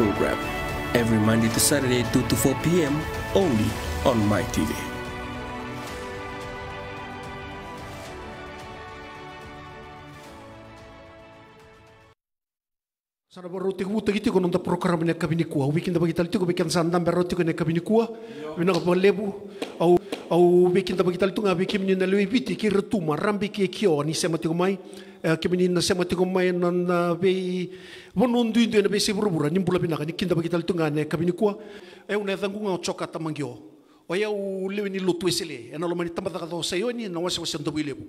program every Monday to Saturday 2 to 4 p.m. only on MyTV. Sana baruti ku tagi tiko nonta program ne kabini kuwa weekend bagi tali tiko bikin sanda baruti ku ne kabini kuwa mina ko lebu au au weekend bagi tali tunga bikin ni na lewi biti ki retuma rambi kio ni sema tiko mai Eh, kemini na sema tingo mai na na be wonondu ndu na be se burubura nimbula pinaka ni kinda bakital tunga ne kamini kwa e eh, una thangunga o choka tamangio o ya u lewe ni lotu esele e na lomani tamba daga do seyo ni na wase wase ndo bilebu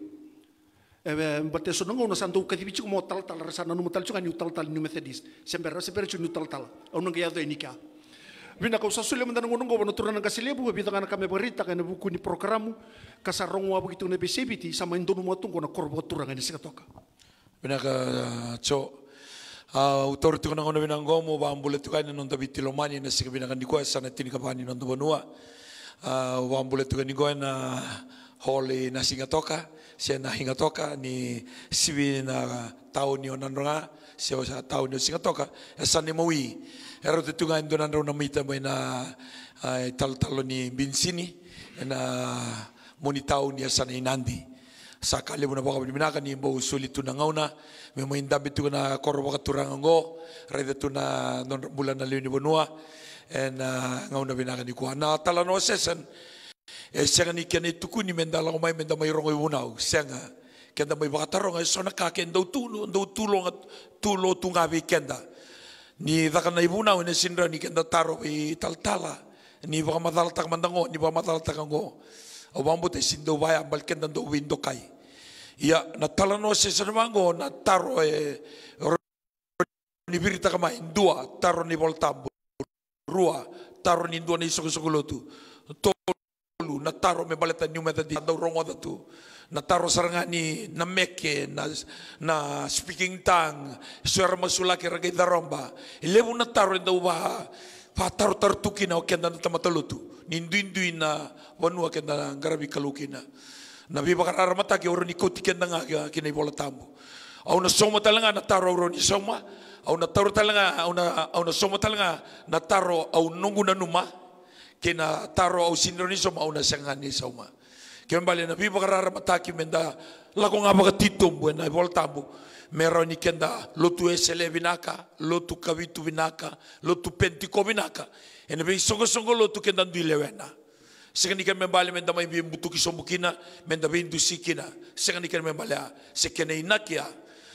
e be mbate so na santo ka dibichi kumo tal tal resana no tal chuka ni tal tal ni methodist sember sember chu ni tal tal o nonga ya do enika Bina kau sasule mentan ngunung kau turunan kasile bu bita kana kami berita kana buku ni programu kasarong wa begitu nebe sebiti sama indonu matung na korbo turangan ni sekatoka. Bina ka cho ah, autor tu kana kona bina ngomo ba ambule tu kana nonta lomani na sika bina kandi koe sana tini kapani nonta bonua. Ah, wa ambule tu kani koe na hole na singatoka, sia na hingatoka ni sibi na tau ni ronga o sa tau ni singa toka e san ni maui e ro te tunga indona ro na mita mai e na e tal talo ni binsini e na moni tau ni ni nandi sa kale na baka bini minaka ni mbau suli tuna ngauna me mo bitu na koro ka turanga ngo re te tuna non bulan na leuni bonua en ngauna binaka ni kuana tala no sesen e senga ni kene tukuni mendala ngomai mendamai rongo ibunau senga Kenda may ay nga so nakakenda tulo, ndo tulong nga tulo tungabi kenda. Ah. Ni daka na ibuna ni sindra ni kenda taro i taltala. Ni baka madaltak mandango, ni baka madaltak ngo. O bambot ay sindo baya balken na do window kay. Iya, natalano si sinamango na taro e ni birita kama indua, taro ni voltambo. Rua, taro ni indua ni sukusukulotu. Tolu, na taro me baleta ni umeda di. Andaw rongo datu natarosar nga ni na na, na speaking tongue suara masulaki kira kay daromba ilemu na taro inda uba pa taro taro tuki na okenda na tamatalutu ninduindui na wanu okenda na garabi kalukina na biba karara mata ke oro ni nga kina ibola tambo au na soma talaga na taro oro ni soma au na taro talaga au na au na soma talaga na taro au nungu na numa kina taro au sinronisoma au na sangani soma kembali na pipa karara mataki menda lako ngapa katitumbu na voltambu mero ni kenda lotu esele binaka lotu kavitu binaka lotu pentiko binaka ene be songo songo lotu kenda ndilewena sekani kan membali menda mai bimbutuki sombukina menda bindusikina sekani kan membali sekene inakia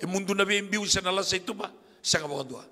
e mundu na be mbiu sana la sei tupa sanga mo ndua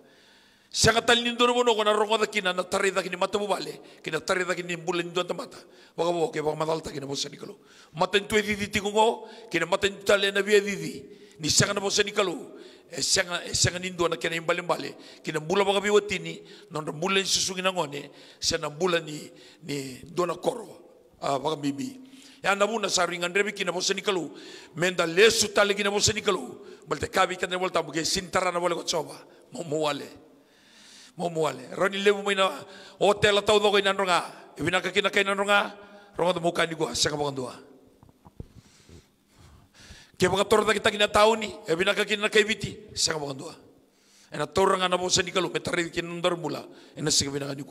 sanga tali ni ndoro bono kona rongo da kina na tare da kini mata bu bale kina tare da kini bulen ndua ta mata waka bo ke waka madal ta kina mo sani kalo mata ntu e didi tingo kina mata ntu tale na be didi ni sanga na mo sani kalo e sanga e sanga ni ndua na kina imbale mbale kina bula waka bi watini non bulen susungi na ngone sena bulan ni ni ndona koro a ah, waka bibi Yang nabu na buna saringan rebi kina ni kalu. menda lesu tali kina ni kalu. balte kabi kana volta buke sintara na bole kocoba mo muale mo muale roni lebu mina hotel atau dogo ina ronga ibina kakina kaina ronga ronga mo kani gua saka bangan dua ke torta kita kina tauni ibina kakina kaibiti saka bangan dua ena torang na bosa nikalo me kin ki mula ena sika bina ngani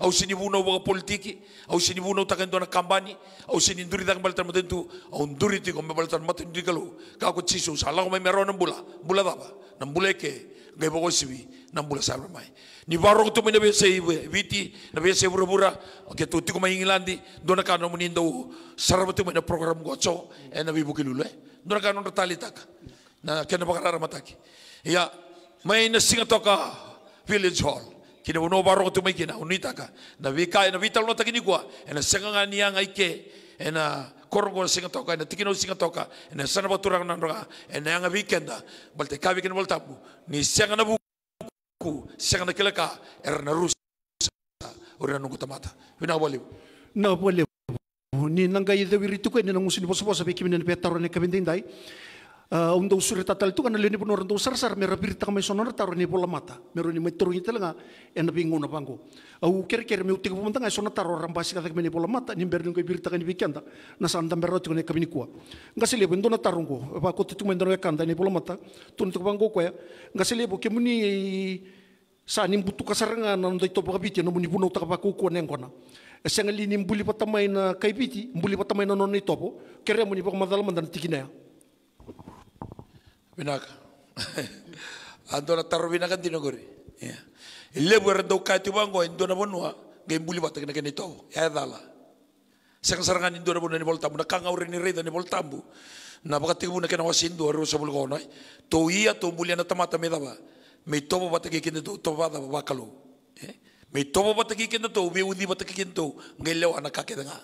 au sini buno wa politiki au sini buno takan dona kambani au sini nduri tak matentu au nduri ti kombe baltan matentu nikalo ka ko chiso sala ko me bula bula daba nam bula ke ngai bogo sibi nam bula sa mai ni baro to me be sei viti na be sei bura ke to ti ko mai ngilandi dona ka no munindo sarabatu me na program gocho ena bi bukilule eh. dona ka no talita na kena bakara mataki ya mai na singa toka village hall kina uno baro tu mai kina unita ka na wika na vital no takini kwa e na singa nga ike e na korongor singa toka e na tikino singa toka na sana baturang na roga na nga weekenda balte ka weekend balta bu ni singa na buku singa na kelaka er na rusa uri na nungu tamata vina na boliu ni nangai de wiritu ko ni nangusin poso poso be kiminen petaro ne kabindindai Uh, eh, untuk suri tatal itu kan lini pun orang tuh sar-sar merah biru mesono taruh ini pola mata merah ini metro itu lenga enak bingung apa angku eh, uh, kira kira mau tiga puluh tengah mesono taruh orang pasti kata kami pola mata ini berdua kami birita kami pikian tak nasi antam merah tu kami ini kuah nggak sih lihat itu nata rungku apa aku tuh main dengan ikan ini pola mata tuh untuk bangku kau ya nggak sih lihat bukan ini sa ini butuh kasarangan nanti topa kabiti namun ibu nau tak apa ku kuat yang kau eh, Sengali ni mbuli pertama na kaibiti, mbuli patamai na nonai topo, kere muni pakamadalam dan naya binaka antona tarobina di tinogori ya lebu ndo kaitu bango na bonua game buli bata na kene to ya dala sang sarangan indona bonua ni voltambu na kanga ni reda ni voltambu na bakati bu na kena wasindu aru sabul gona iya, to ia to buli na tamata medaba me tobo batak kene to to bada bakalo ya. me tobo batak kene to be udi batak kene to lewa na kake denga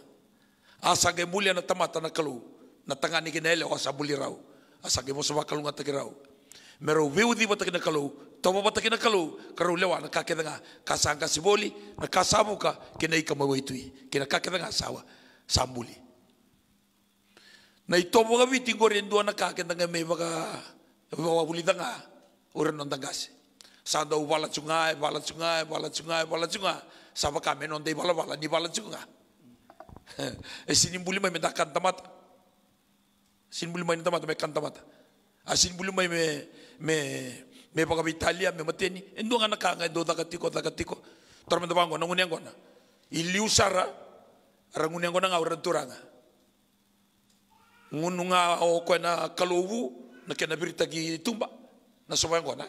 asa game buli na tamata na kalu na tangani kene lewa asa rau asa ge sa wakalu nga rau Mero wiwdi mo takina kalu, tomo mo takina kalu, karu lewa na kakeda kasangka siboli, na kasamuka, kina ika mawaitui, kina kake danga sawa, sambuli. Na itomo ga witi gore doon na kakeda nga may baka, danga nga, uran ng sando Sanda wala bala e wala tsunga, wala tsunga, bala tsunga, sama kami dei wala wala ni wala tsunga. Esinimbuli may eh, mendakan tamata. sinibulima ni tamata me kantamata asinibulima me me me paka italia me mateni endo ngana kanga endo dakatiko dakatiko torme do bango nangune ngona ili usara rangune ngona ngaura turanga ngununga o kwena kalowu na kena birita ki tumba na soba ngona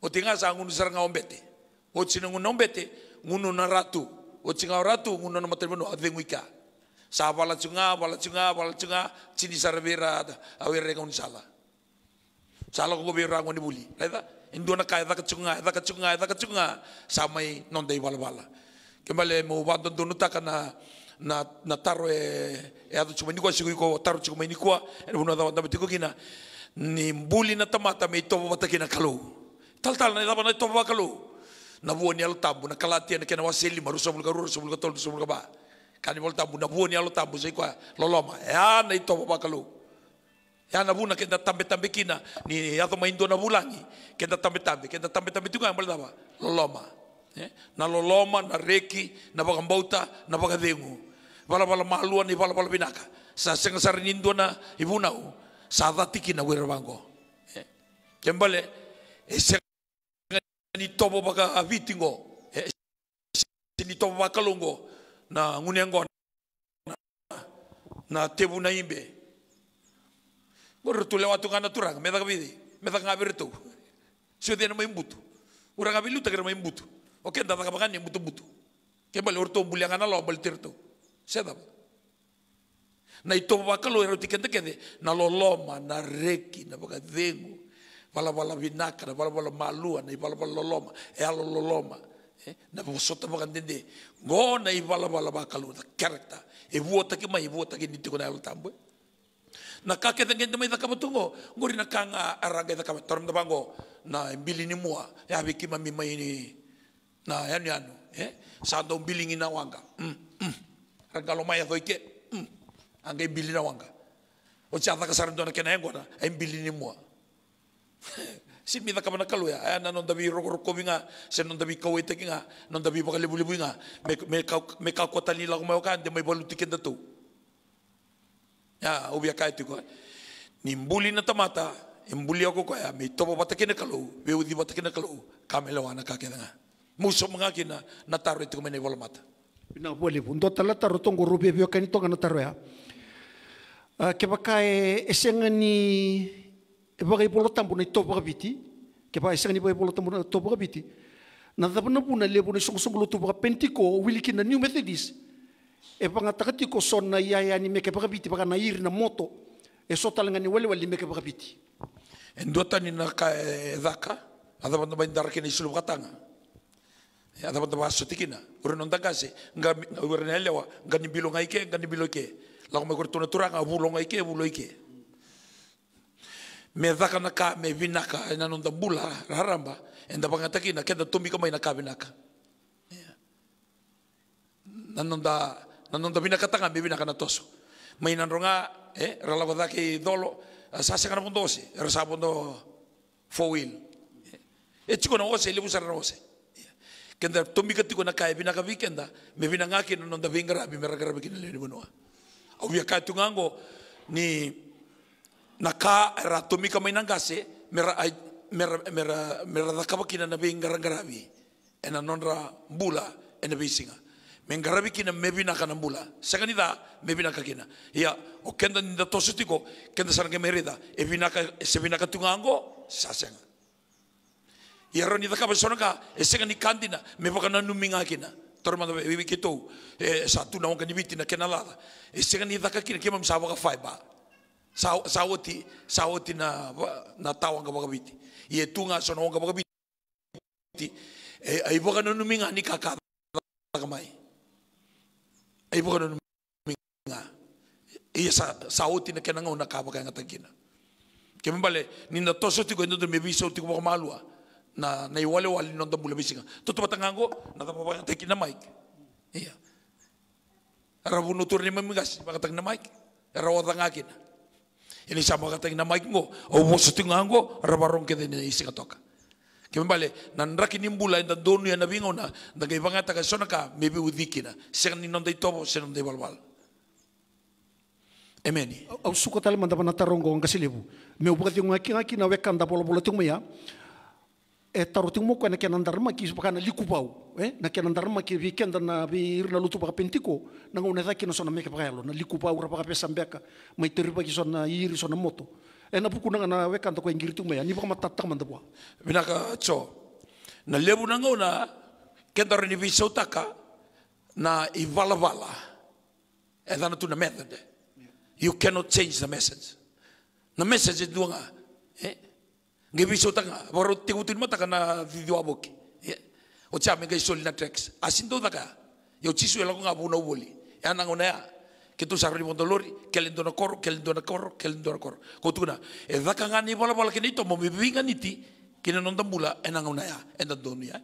o tinga sa ngunu saranga ombete o tsinungu nombete ngunu na ratu o tsinga ratu ngunu na matrimono advenguika Sa wala junga, wala junga, wala junga, chini sarvera, awer rengon sala. Sala ko be rangon buli. Leda, induna kaya da kacunga, da ka da sa samai non dei wala wala. Kembali mau bantu dunu kana na na taro e e adu chuma nikua siku ko taro chuma nikua e buna da da betiko kina ni mbuli na tamata me to wata kina kalu tal tal na da bana to kalu na buoni al tabu na kalatia na kena waseli maru sobul garu sobul gatol sobul ba Kani bol tabu na buoni alo tabu zai kwa loloma. Ya na ito baba kalu. Ya na buna kenda tambe tambe kina ni ya to maindo na bulangi. Kenda tambe tambe kenda tambe tambe tunga bol daba loloma. Eh? Na loloma na reki na bagambauta na bagadengu. Bala bala maluan ni bala bala binaka. Sa senga sarinindo na ibunau. Sa datiki na wero bango. Eh? Kembale ese eh, ni tobo baka avitingo. Ni tobo baka longo. na ngunengo na tebu na imbe gor tu lewa tu kana turang meda kabidi meda ngabir tu sio dia nama imbutu urang abilu tak nama imbutu oke nda tak bakan imbutu butu ke bal urto buliang ana lo bal tirto sedap na ito bakalo ero tikende kende na loloma na reki na bakadengu bala bala binaka na bala bala malua na bala bala loloma e alo loloma Eh? na bo sota bo kan dende go na i bala bala ba kalu ta karakta e bo ta ke mai bo ta ke ni tiko na lo tambo na ka ke tengen mai ta ka tungo ngori na kanga aranga ta ka toram ta bango na mbili ni mua ya bi ki mami mai ni na yanu yanu sa do mbili ni eh? na wanga mm mm ranga lo mai ke mm ange mbili na wanga o cha ta ka sar do na ke na ngona mbili ni mua sin mi takamana kaluya ay na non dabi rokor kobi nga sen non dabi kawai teki nga non dabi bakal libu libu nga me me ka me ka kota lila ko mayokan may balu datu ya ubi kai tu ko nimbuli na tamata imbuli ako ko ya me topo batakin na kalu be udi batakin na kalu kamelo kina itu mene wala mata na boli bundo tala taro tongo rubia bio kanito ya ah, Kepakai esengani pakai polo tampu na topa kapiti ke pakai sangi pakai polo tampu na topa kapiti na tapa na puna le puna song song lotu pakai pentiko wiliki na new methodist e pangatakati ko son na ia ia ni meke pakapiti paka na iri na moto e sota langa ni wale wale meke pakapiti endota ni na ka daka eh, adapa na baindara ke ni sulu katanga adapa na baso tikina ure non dagase nga ure na lewa nga ni bilo ngai ke nga ni bilo ke la ko me ko tuna turanga bulo ngai ke bulo ke me thaka na ka me vinaka na nonda bula raramba enda banga na kenda tumi kama ina ka vinaka na nonda na nonda vinaka tanga me vinaka na toso mai na ronga eh rala ralava ki dolo sa se kana pondose rasa pondo fowil e chiko na eh, ose libu sara ose kenda tumi ka tiko na ka e vinaka vikenda me vinanga ki na nonda vingara bi me ragara bi kina le bonoa au ya ka tungango ni nakaratumi kami ng nangase mera, ay, mera, mera, mera nakabaki na nabi ngarangarabi, ena nonra bula, ena bisinga. Menggarabi kina mebi naka ng bula. Sa mebi naka kina. Iya, o kenda ninda tosutiko, kenda sarang merida ebi naka, e sebi naka tungango, saseng. Iya ron nita kabasona ka, esenga ni kandina, mebaka na kina. Tormando bebi kito, eh, satu na wong kanibitina kenalada. Esenga ni daka kemam sawa ka sa, sawati, sawati na, na tawang kabagabiti. Ietunga sa noong kabagabiti. Eh, ay baka na numinga ni kakata kamay. Ay baka na numinga. Iya sa, sawati na kinangaw na kabagay nga tagkina. Kaya mbale, ninda toso ti ko ito may biso ti ko makamalwa na naiwali-wali nung tabula bisinga. Totoo patangan ko, natapapang ang tekin na mic. Iya. Rabunutur ni mamigas, makatag na mic. Rawa tangakin. Iya. Ele chama oh, kata ina mai ngo mo wo sutinga ngo rabarong ke dene isi katoka. Kembali nan raki nimbula ina donu ya nabingo na na kai banga taka sona ka mebi udikina. Sen ni non dei tobo sen non dei balbal. Amen. Au suka tale mandapa na tarongo ngasi lebu. Me ubukati ngaki ngaki na wekanda polo polo tumia. e eh, taroting moko na kiana ndar maki su pakana likupau e na eh, kiana ndar maki vi kenda na vi irna lutu paka pentiko na ngau na thaki na sona meke paka yalo na likupau ra paka pesa mbeka mai teri paki sona iri sona moto e na puku nanga na weka ntako ingiri e tu maya ni paka matatak manda vinaka binaka na lebu na ngau na ni vi sautaka na ivalavala e thana tu na method e. you cannot change the message the message is e eh ngebiso tanga boro tigutin mata kana video aboki o cha me gaiso lina trex asindo daka yo chisu ela nga buna uboli ana ngona ya kitu sa rimo dolori kelendo na koro kelendo na na kotuna e nga ngani bola bola kini to mo ti niti kina nonda ena e ngona ya ya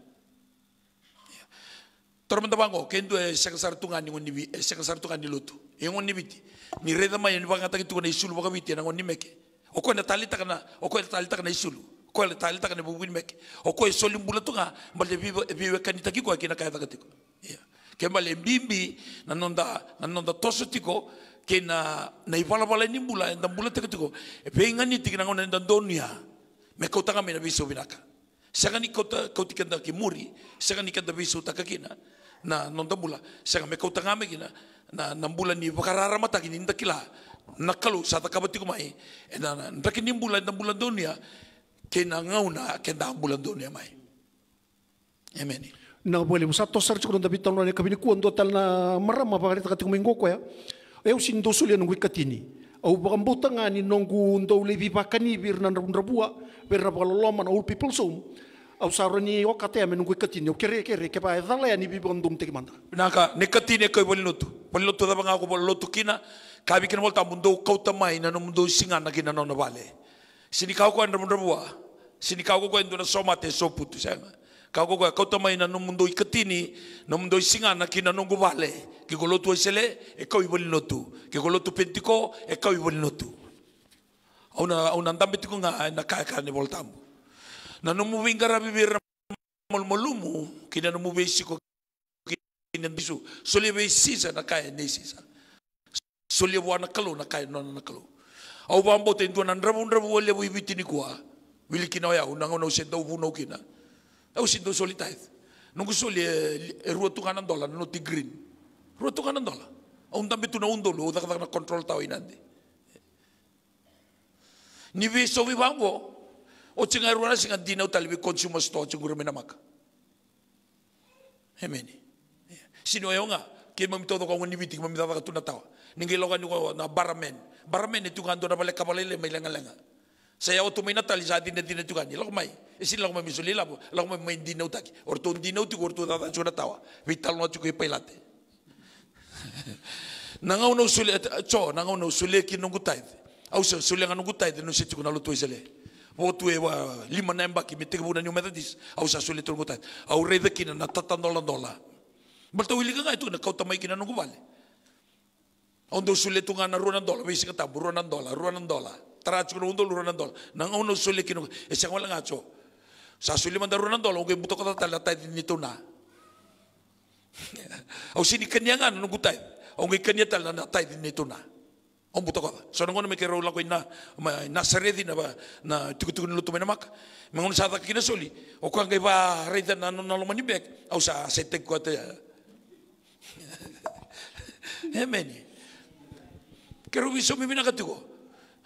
Tormenta e sekasar tungani ngoni bi e sekasar lutu e ngoni biti ni reda mai ni bangata kitu ngoni e ngoni meke okoyenda talitaka na okoyenda talitaka na isulu okoyenda talitaka na bubwini meke okoy soli mbula tunga mbale viwekanita kiko akina kayataka tiko yeah. ke mbale mbimbi na nonda na nonda toso tiko ke na na iwalavala ni mbula enda mbula teko tiko e pe ingani tiki na ngona enda ndonia meka utanga mena biso binaka sanga ni kota koti kenda ki muri sanga ni kenda biso taka kina na nonda mbula sanga meka utanga mekina na na mbula ni vakarara mata kini ndakila kila nakalu sa takabati kumai ena eh, ndaki nimbulan na bulan dunia kena ngauna kena bulan dunia mai amen na boleh musa tosar cukup tapi tahun lalu kami kuan dua tal na meram apa takati kumai ngoko ya eu sin dosul yang nunggu katini au bakambo tangani nonggu ndau lebi pakani bir na rabua na au people sum au sarani o kate amen nunggu katini au kere kere kepa edala eh, ya ni bibon dum tekmanda naka lotu, eh, koi bolinotu bolinotu dabanga ko bolinotu kina kabikin volta mundo kau tamai nanu mundo singa nagi nanu nabale sini kau kau nanu bua sini kau kau te somate eh, soputu sanga eh. kau kau kau tamai nanu mundo ikatini nanu mundo singa nagi nanu gubale ke golotu sele e eh, kau iboli notu ke golotu pentiko e kau iboli notu auna auna ndambitiku nga na kai kane volta mu nanu mu vingara bibir molmolumu kina nanu mu bisu sole besisa na kai Soliawa na kalo na kaya na na kalo. Au bambo te ndu nan rabu rabu wale bu ibiti ni kwa. Wili kina ya unang unang sendo bu no kina. Au sendo solitaith. Nungu soli ruwa tunganan dola no ti green. Ruwa tunganan dola. Au ndambi tuna undolo udak dak na control tao inandi. Eh, ni viso vi bambo. O chinga ruwa na singa dinaw talibi consumer store chingura minamaka. Amen. Sino ayo nga. Kien mami todo kong nibiti mami dava katuna tawa. Ningi ni ko na baramen. Baramen itu kan na balik kapalele mai langa langa. Saya auto may natali sa atin na dinatukan. Ilok may. esin lang mami sulila labu, Ilok mai main dinaw utaki Orto dinaw tiko orto dada chuna tawa. Vital no tiko ipailate. Nangaw na usuli. Cho, nangaw na usuli kinungutay. Au sa usuli nga nungutay. Nung sitiko naluto isale. Votu e wa lima nembaki. buna niyo metadis. Au sa usuli tunungutay. Au redakina na tatandola-dola. Baltawili ka nga ito, nagkautamay kinanungubal. Eh. Ondo sulit ito nga na ruan ng dola, may isang katab, ruan ng dola, ruan ng dola. Taratso ko na undol, ruan ng dola. Nang ono sulit kinung, e eh, siyang wala nga ito. Sa sulit man na ruan ng dola, kung buto ko tatala, tayo nito na. Aw sini kanya nga, nung eh. gutay. Ang kanya tala, tayo nito na. Ang buto ko. So nang ono may kiraw lang ko na, nasaredi na ba, na tikutukun luto may namak. Mangun sa atak kinasuli. O kung kay ba, reyta na nalumanibek, aw sa seteg ko at Amen. Kerubi sumi minakatiko.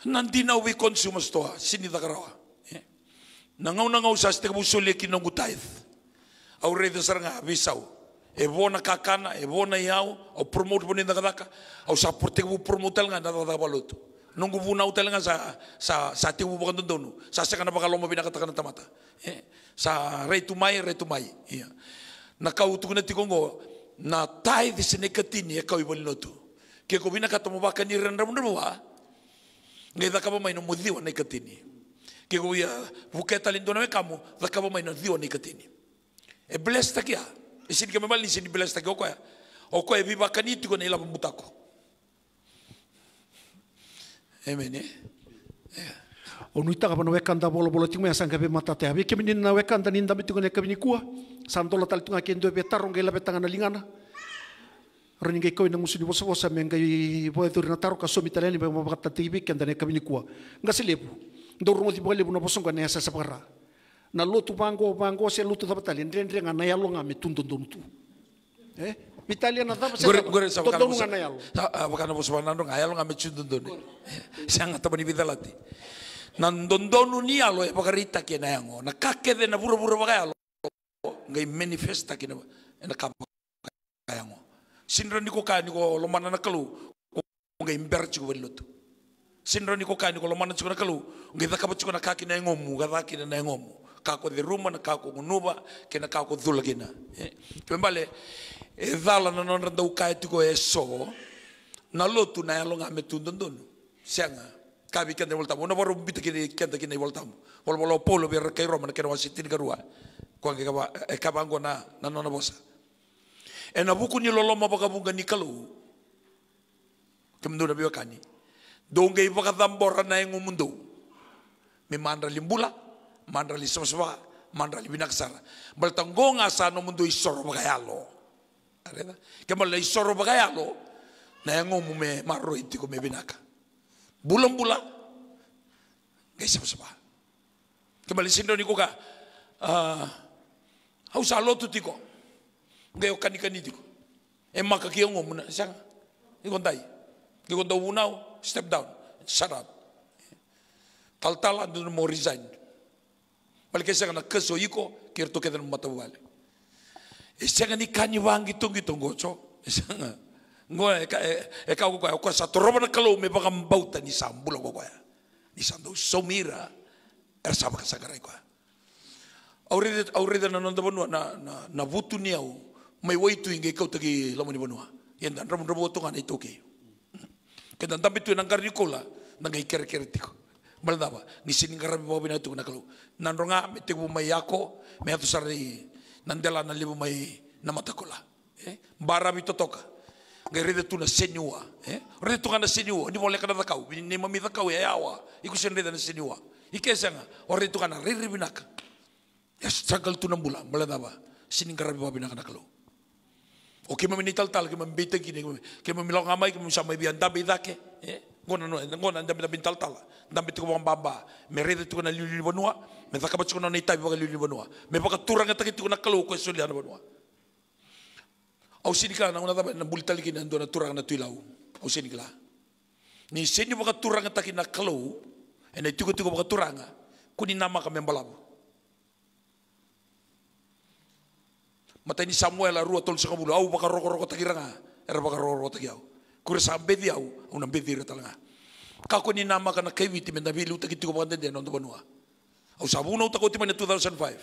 Nandi na we consumers toa sinidakarawa. Eh. nangau nangau sa stek busuli taith, Au redo saranga wisau, E bona kakana, e bona iau, au promote boni dakadaka, au sa portek bu promotel nga nadadabaloto. Nunggu bu nautel nga sa sa sa tibu bukan tundunu. Sa sekana bakalomba binakatakan tamata. Eh. Sa retumai retumai. Iya. Nakautukunatikongo, na tai di sene katini e kau i wali notu. Ke ko wina kata mawaka ni rana muna mua, ngai dhakaba mai no mudhiwa nei katini. Ke ko ia buketa lindona me kamu, dhakaba mai no dhiwa nei katini. E bless takia, e sini kama mali sini bless takia okoya. Okoya e viva kaniti ko nei lapa mutako. Amen eh? Yeah. o nui taka pano wekanda bolo bolo tingu ya sanga be mata te habe kemini na wekanda ninda mitu ne kemini kua sandola tal tunga kendo be tarong be tangana lingana Rani ngai koi nangu sini wosa wosa men ngai boe turi na taro kaso mitalani be mo bakata tibi kenda ne kabini kua. Ngasi lebu. Ndor mo tibo lebu na bosonga ne asa sabara. Na lotu bango bango se lotu tapatali ndren ndren ngana yalo ngame tundun tu, Eh? Italia na dapat saya gore sa bakana musa na yalo. Sa bakana musa na ndong ayalo ngame tundun duntu. Sanga tabani bitalati. Nandondonu ni alo e bakarita ke na yango. Na kakede na buru buru bakaya Ngai manifesta ke na na kapa. sinra niko ka niko lomana na kalu ngai mbera chiko velotu sinra niko ka niko lomana chiko na kalu ngai da ba chiko na kaki na ngomu ga da daki na ngomu ka ko de ruma na ka ko nuba ke na ka ko dhula pe mbale e dala na non randa ka tiko e so na lotu na ya longa metundon don sianga ka bi ken de volta bona boru bit de kende na volta bol bolo polo ber kai roma na kende wasitin karua kwa ngaba kabango eh, na na nona bosa ena buku ni lolo ma baka bunga ni kalu kemdu na biwa kani dongai baka tambora na yang umundu me mandra limbula mandra li sama mandra li binaksara baltanggonga no mundu isoro yalo arena kemala isoro yalo na yang umu me marro itiko me binaka bulan bula ngai sama sama kemali sindo ni kuka uh, hausa tiko Ngai okan ikan itu. emak maka kia ngom na sanga. Ni kontai. step down. Shut up. Tal tal mo resign. Balik sanga nah, keso iko kir to kita mata wale. E eh, sanga ni kanyi wangi gitu gitu cho. Eh, sanga. Ah. Ngoa e eh, ka e ka ko ko sa toroba na kalau me bagam bauta ni sambula ko ko. Ya. Ni sando somira. Er sabaka sagarai ko. Aurida ya. aurida na nanda bonua na na na butu mai wai tu inge kau tagi lamu ni bonua yang dan ramu ramu tongan itu ke kedan tapi tu nang kari kola nang ai kere kere tiko balda daba, ni sini ngarabi bawa na tu kuna kalu. nan ronga metu bu mai yako me atu sari nan dela nan libu mai nama takola eh bara bi totoka Ngai rede tu na senyua. eh rede tu kana senyua ni boleh kana kau ni mami kau ya yawa. Ya iku sen rede na senua ikesanga ore tu kana riri binaka ya struggle tu nambula bulan. ba sini ngarabi bawa na kana kalau O ke mamini tal tal, ke mamini bete kini, ke mamini lau ngamai, ke mamini samai bian tabi dake. Eh? Ngona no, ngona ndam ndam tal tal, ndam bete kubang bamba. Me rede tukuna liuli li banua, me kuna neitai baka liuli bonua Me baka turanga taki tukuna kalu kue suli ana banua. Au sini kala nanguna tabai na buli tali kini andona turanga na tuilau. Au sini kala. Ni sini baka turanga taki na kalu, ena tuku tuku baka turanga. Kuni nama kami mbalamu. Mata ni Samuel arua rua tol saka mula au baka roko roko takiranga. Era baka roko roko takiau. Kure sa bedi au, au na bedi ra talanga. Kako ni nama kana kewi ti menda bilu taki tiko baka dende non banua. Au sabuna utako ti mana 2005. Eh,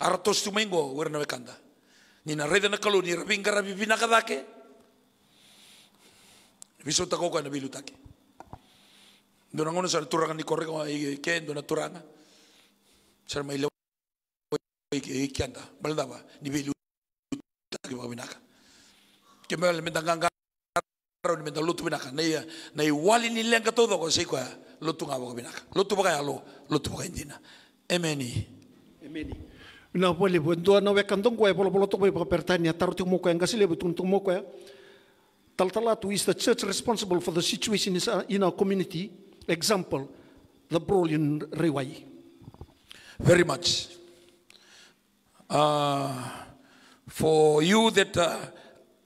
ara tos wera na wekanda. Ni na rede na kalu ni rabinga rabi kadake. Viso tako kana bilu taki. Dona ngona sa turanga ni korrega i eh, ken dona turanga. Sa mai ikiyanda baldawa nibelu taki wabinaka kemel mendanganga ro ni mendalu tu binaka nei nei wali ni lenga todo ko sei eh. kwa lutu ngabo binaka lutu baka yalo lutu baka indina emeni emeni eh. na pole bontua no bekantong kwa eh. polo polo to pa pertania tarutu mo kwa ngasile butuntung mo kwa Taltalatu is the church responsible for the situation uh, in our community. Example, the brawl Rewai. Very much. Uh, for you that are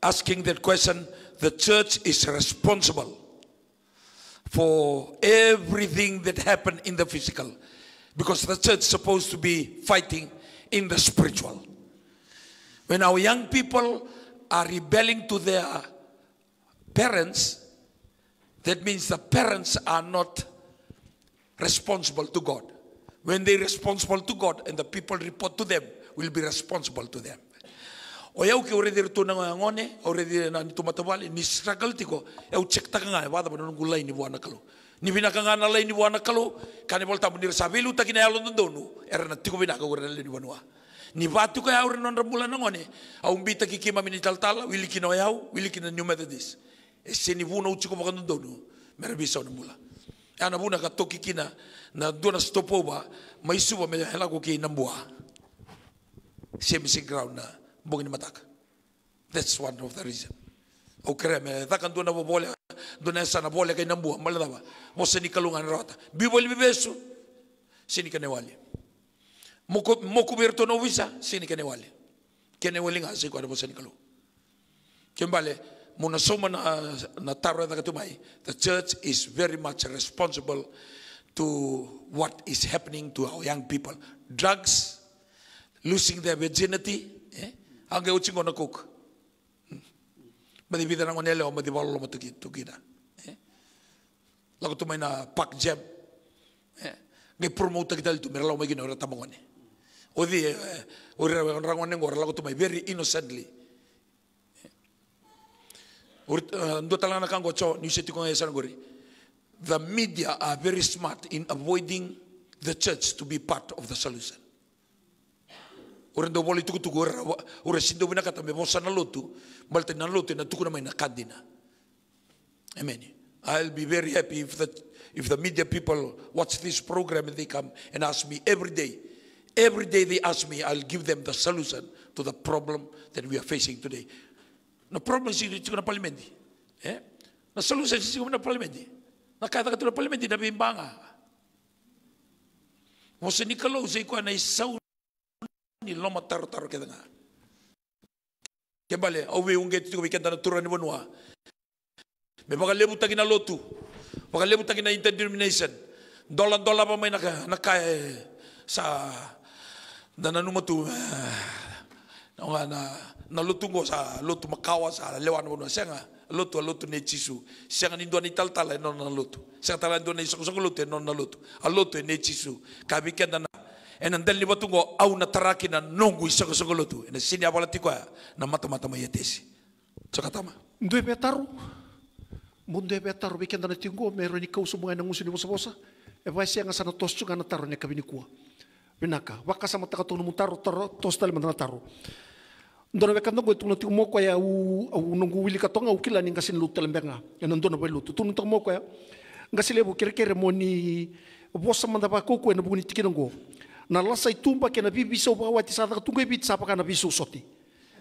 asking that question, the church is responsible for everything that happened in the physical because the church is supposed to be fighting in the spiritual. When our young people are rebelling to their parents, that means the parents are not responsible to God. When they're responsible to God and the people report to them, will be responsible to them. O eu ke ore dir tuna ngone, ore dir na tuma tabali ni struggle tiko, eu check taka ngai wada bana ngulai ni buana kalu. Ni bina kanga na lai ni buana kalu, kane volta bunir sabelu takina ya london donu, era na tiko bina ka ore ni buanua. Ni batu ka aure non rambulan ngone, au mbita kiki kima mini tal tal, wili kino yau, wili kino new methodist. E ni buna uchi ko bakan donu, mera bisa on mula. Ana buna ka toki kina na dona stopoba, mai suba me hela ko nambua. That's one of the reason. O kere me takan duna bo bole duna sana bole kay nambu maladawa mo sini kalungan rota. Bibol bibesu sini kanewali. Moko moko birto no visa sini kanewali. Kanewali nga si kwada mo sini kalu. Kembali muna na na taro na katumai. The church is very much responsible to what is happening to our young people. Drugs losing their virginity. Eh? Ang gawin ko cook. Madi bida nang onele o madi balo mo tugi tugi na. Eh? Lago tumay na pak jam. Eh? Ngay promote kita dito merla o may ginora tamong ni. Odi, di eh, o rangon ng ora lago tumay very innocently. Ndo talaga nakang gocho ni siti ko ngayon gori. The media are very smart in avoiding the church to be part of the solution tuku tuku sindo bina kata sana lotu, lotu tuku kadina. Amen. I'll be very happy if the if the media people watch this program and they come and ask me every day. Every day they ask me, I'll give them the solution to the problem that we are facing today. The problem is tuku na parliamenti. Eh? Na solution si tuku na parliamenti. Na kata katu na parliamenti na bimbanga. Mo sinikalo sa ikuan ni loma taro taro ke danga ke bale au we unge tu ko ke dana turani bonua me baka lebu takina lotu baka lebu takina interdetermination dola dola pa mai naka naka eh, sa dana numatu eh, na na na lotu ngo sa lotu makawa sa lewan bonua senga lotu lotu ne chisu senga ni ndoni tal tal eh, no na lotu senga tal ndoni sok sok lotu no na lotu a lotu ne chisu ka bi ke dana ena ndali batungo au na taraki na nongu isoko sokolo lotu ena sini abala tikwa na mata mata mayetesi tsakatama ndue petaru mundu ebe Bikin dana kendana tingo mero ni kau semua e nang usuni bosa bosa e vai sianga sana tos chuga na taru ne kabini kua benaka waka sama taka tunu mutaru taru tos tali mandana taru ndona beka kando gotu e no timo ya u u nungu wili katonga u kila ninga sin lutel benga e non dona belu tu nunta mo ko ya ngasile bu kere kere moni bosa manda ba ko e bu ni na lasa itumbaka e na biby isa baka oaty sadaka tonga iby ty sapaka na biso soty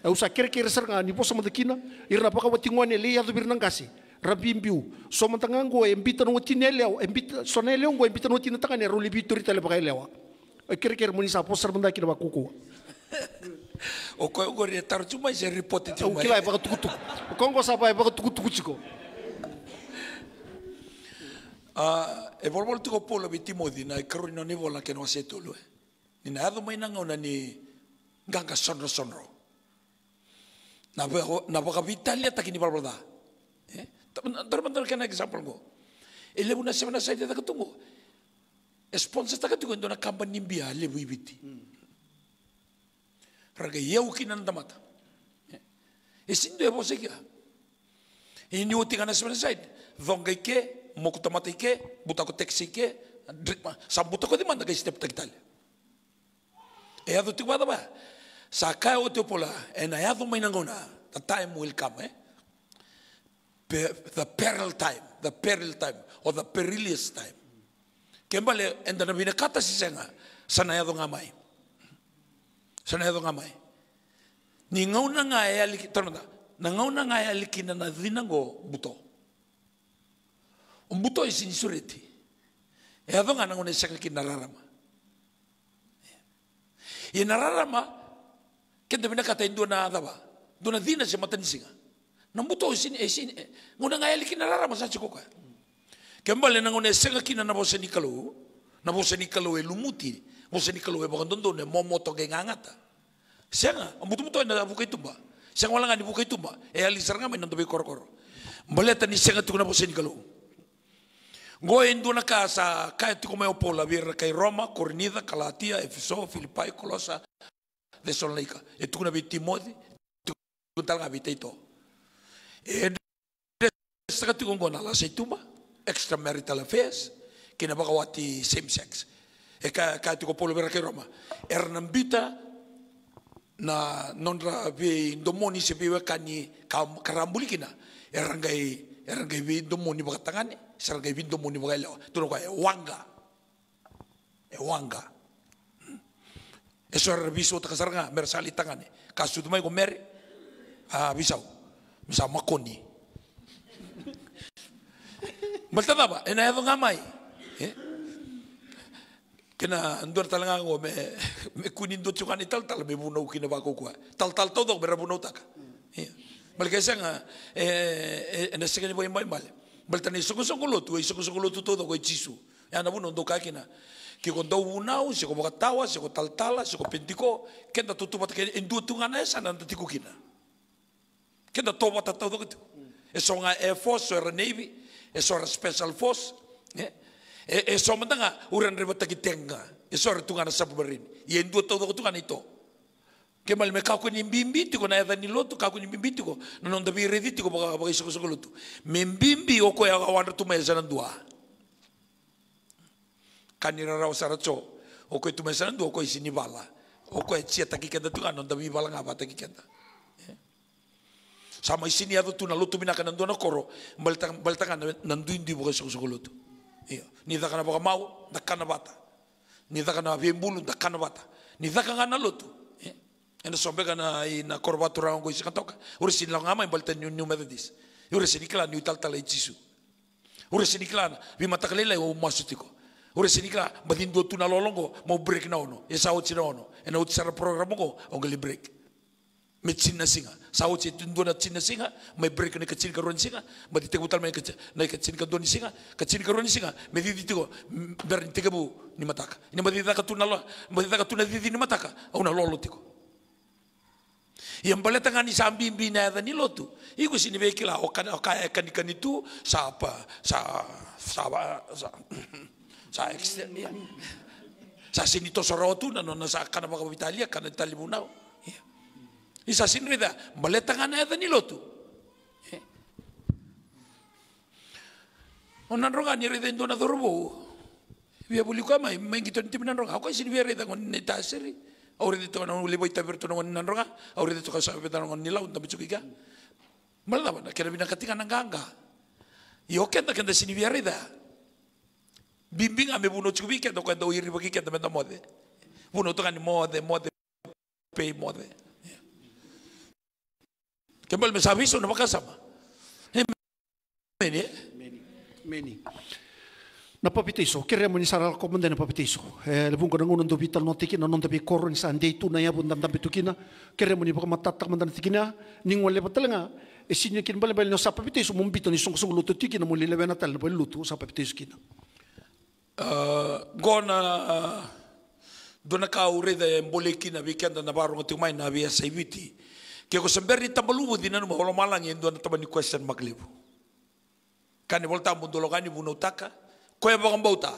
au sa kerekery saranga ni e posa madakina iry na baka oaty ngoany ale iado biry nangasy rabimbio so mantagnango e mbita no tine leo e mbita so na leo ngo e mbita no tine tangane ro libi tori tele baka lewa e kerekery moni sa posa mandaki na bakuku o ko go re tar tuma je report ti o kila e baka e tukutu o kongo sa ba e baka tukutu chiko a ah, e volvol tuko polo bitimodina e kroni no nivola ke no asetolo e eh. Ninarumay na nga ni ganga sonro sonro. Napaka vitalya takini barbarda. Darman-darman eh, ka na example ko. Ilebu na siya na sa ita takatungo. Sponsor takatungo ito na kampan nimbiya lebu ibiti. Raga yaw kinandamata. Isin eh, eh, doya po siya. Ini uti ka na siya na sa ita. Vongay ke, mokutamatay ke, butako teksi ke, sambuta ko di man nagay step tagdalya. Εάδω Saka o te ό,τι E na εάδωμα είναι ngona. The time will come, eh? The peril time. The peril time. Or the perilous time. Και enda na μήνε κάτω στις έγα. Σαν να έδω γαμάει. Σαν να έδω γαμάει. Ni ngauna na nga e aliki, Tanda. na ngauna nga e aliki na na dhinango buto. Um buto e sinisureti. E adonga na ngone seka ki nararama. yenararama kenda bina kata indu na adaba dona dina se matan singa Namuto sin esin eh, eh, nguna ngaeli kina nararama sa chikoka kembali na ngone senga kina na bose nikalo na bose nikalo e lumuti bose nikalo e bakandondo ne momo to ngangata senga ambutu muto e na buka itu ba senga wala ngani buka itu ba e ali saranga men ndobe korokoro mbale tani senga tukuna bose indo na casa, cae tu como la birra, cae Roma, Cornida, Calatia, Efeso, Filipai, Colosa, de Sonleica. E tu na vitimode, tu tal gabiteito. E desta tu gongo na la seituma, extramarital affairs, que na bagawati same sex. E ca cae tu pola birra cae Roma. Hernambita na nonra vi indomoni se vive cani carambulikina. Errangai errangai vi indomoni bagatangane. serga bindo e muni bagaila tuno kwa wanga wanga e sor biso ta kasarga mer sali tangane kasut e e mai ko mer a bisau makoni Maltada ba? Ena edo ngamai, mai. Kena ndur talanga ngo me me kunin tal tal me bunau kina ba Tal tal todo me rabunau taka. Malkesa nga eh ena sekeni boy boy male. Beltani soko soko lotu, suku soko soko lotu todo koi chisu. Ya ana buno ndo kakina. Ki ko ndo si se ko si se ko taltala, se ko pentiko, kenda tutu pat indu ndu tungana esa nan tiku kina. Kenda toba tatau do kitu. E songa e force or navy, e special force, ya. e e so mantanga uran rebata ki tenga. E sora tungana sabarin. E ndu todo ko tungana gitu ito. kemalime kakweni mbimbi tiko na ethani lotu kakweni mbimbi tiko na nonda birethi tiko bakaisokosoko lotu me mbimbi oko ya wanda tumaesana ndua kanirarau saraco oko tumaesana ndua oko isini bala oko etsia takikenda tunga nonda bibala ngapa takikenda eh? sama isini ado tuna lotu minaka nandua na koro mbalitanga nandui ndui bakaisokosoko lotu iyo eh, ni dakana bakamau dakana bata ni dakana bembulu dakana bata ni dakanga na lotu Ena sobeka na i na korbato rango isi katoka. Ure sin langama imbalta new new methodist. Ure sin ikla new talta la jisu. Ure sin ikla vi matakalela o masutiko. Ure sin ikla badin dua tuna lolongo mau break na ono. E sao tira ono. Ena uti sara program ko ongali break. Mecin chinna singa. Sao tun dua na singa. Me break na kecil karuan singa. Ma di tegutal kecil na kecil karuan singa. Kecil karuan singa. Me di tiko. E e ni mataka. Ina ma di tuna lo. Ma di tuna di ni mataka. Auna lolotiko. tiko. Yang tangan ni sambi bina ni lotu. Iku sini beki lah. Okan okan ikan ikan itu siapa sa sapa sa sa ya. Sa sini to sorotu na nona sa kana baka Italia kana Italia ini Isa sini boleh Baletangan ada ni tu iya. Onan oh, roga ni reda indona dorbo. Via bulikama, main kita gitu nanti menan roga. Kan kau sini via netaseri. aurrendi no no uli boita bertu nan nan roga aurrendi toka sa beta nan nila unta bichukiga ganga yo biarida bimbinga me buno chukubi kenda kenda a bagi kenda meta mode buno toka ni mode mode me sabiso no na papitiso kere mo ni saral ko mende na papitiso e le ko do vital no tikina ah, non tapi koro ni sande itu na ya bun dam dam bitukina kere mo ni baka matatak mandan tikina ni ngole patelanga e sinyo kin bale bale no sa papitiso mum bito ni sung sung lutu tikina mo tal bale lutu sa papitiso kina gona dona ka ure de mbole kina weekend na baro ngati mai na via saiviti ke ko sember na tabani question maklebu Kani volta mundo bunutaka koe bang bauta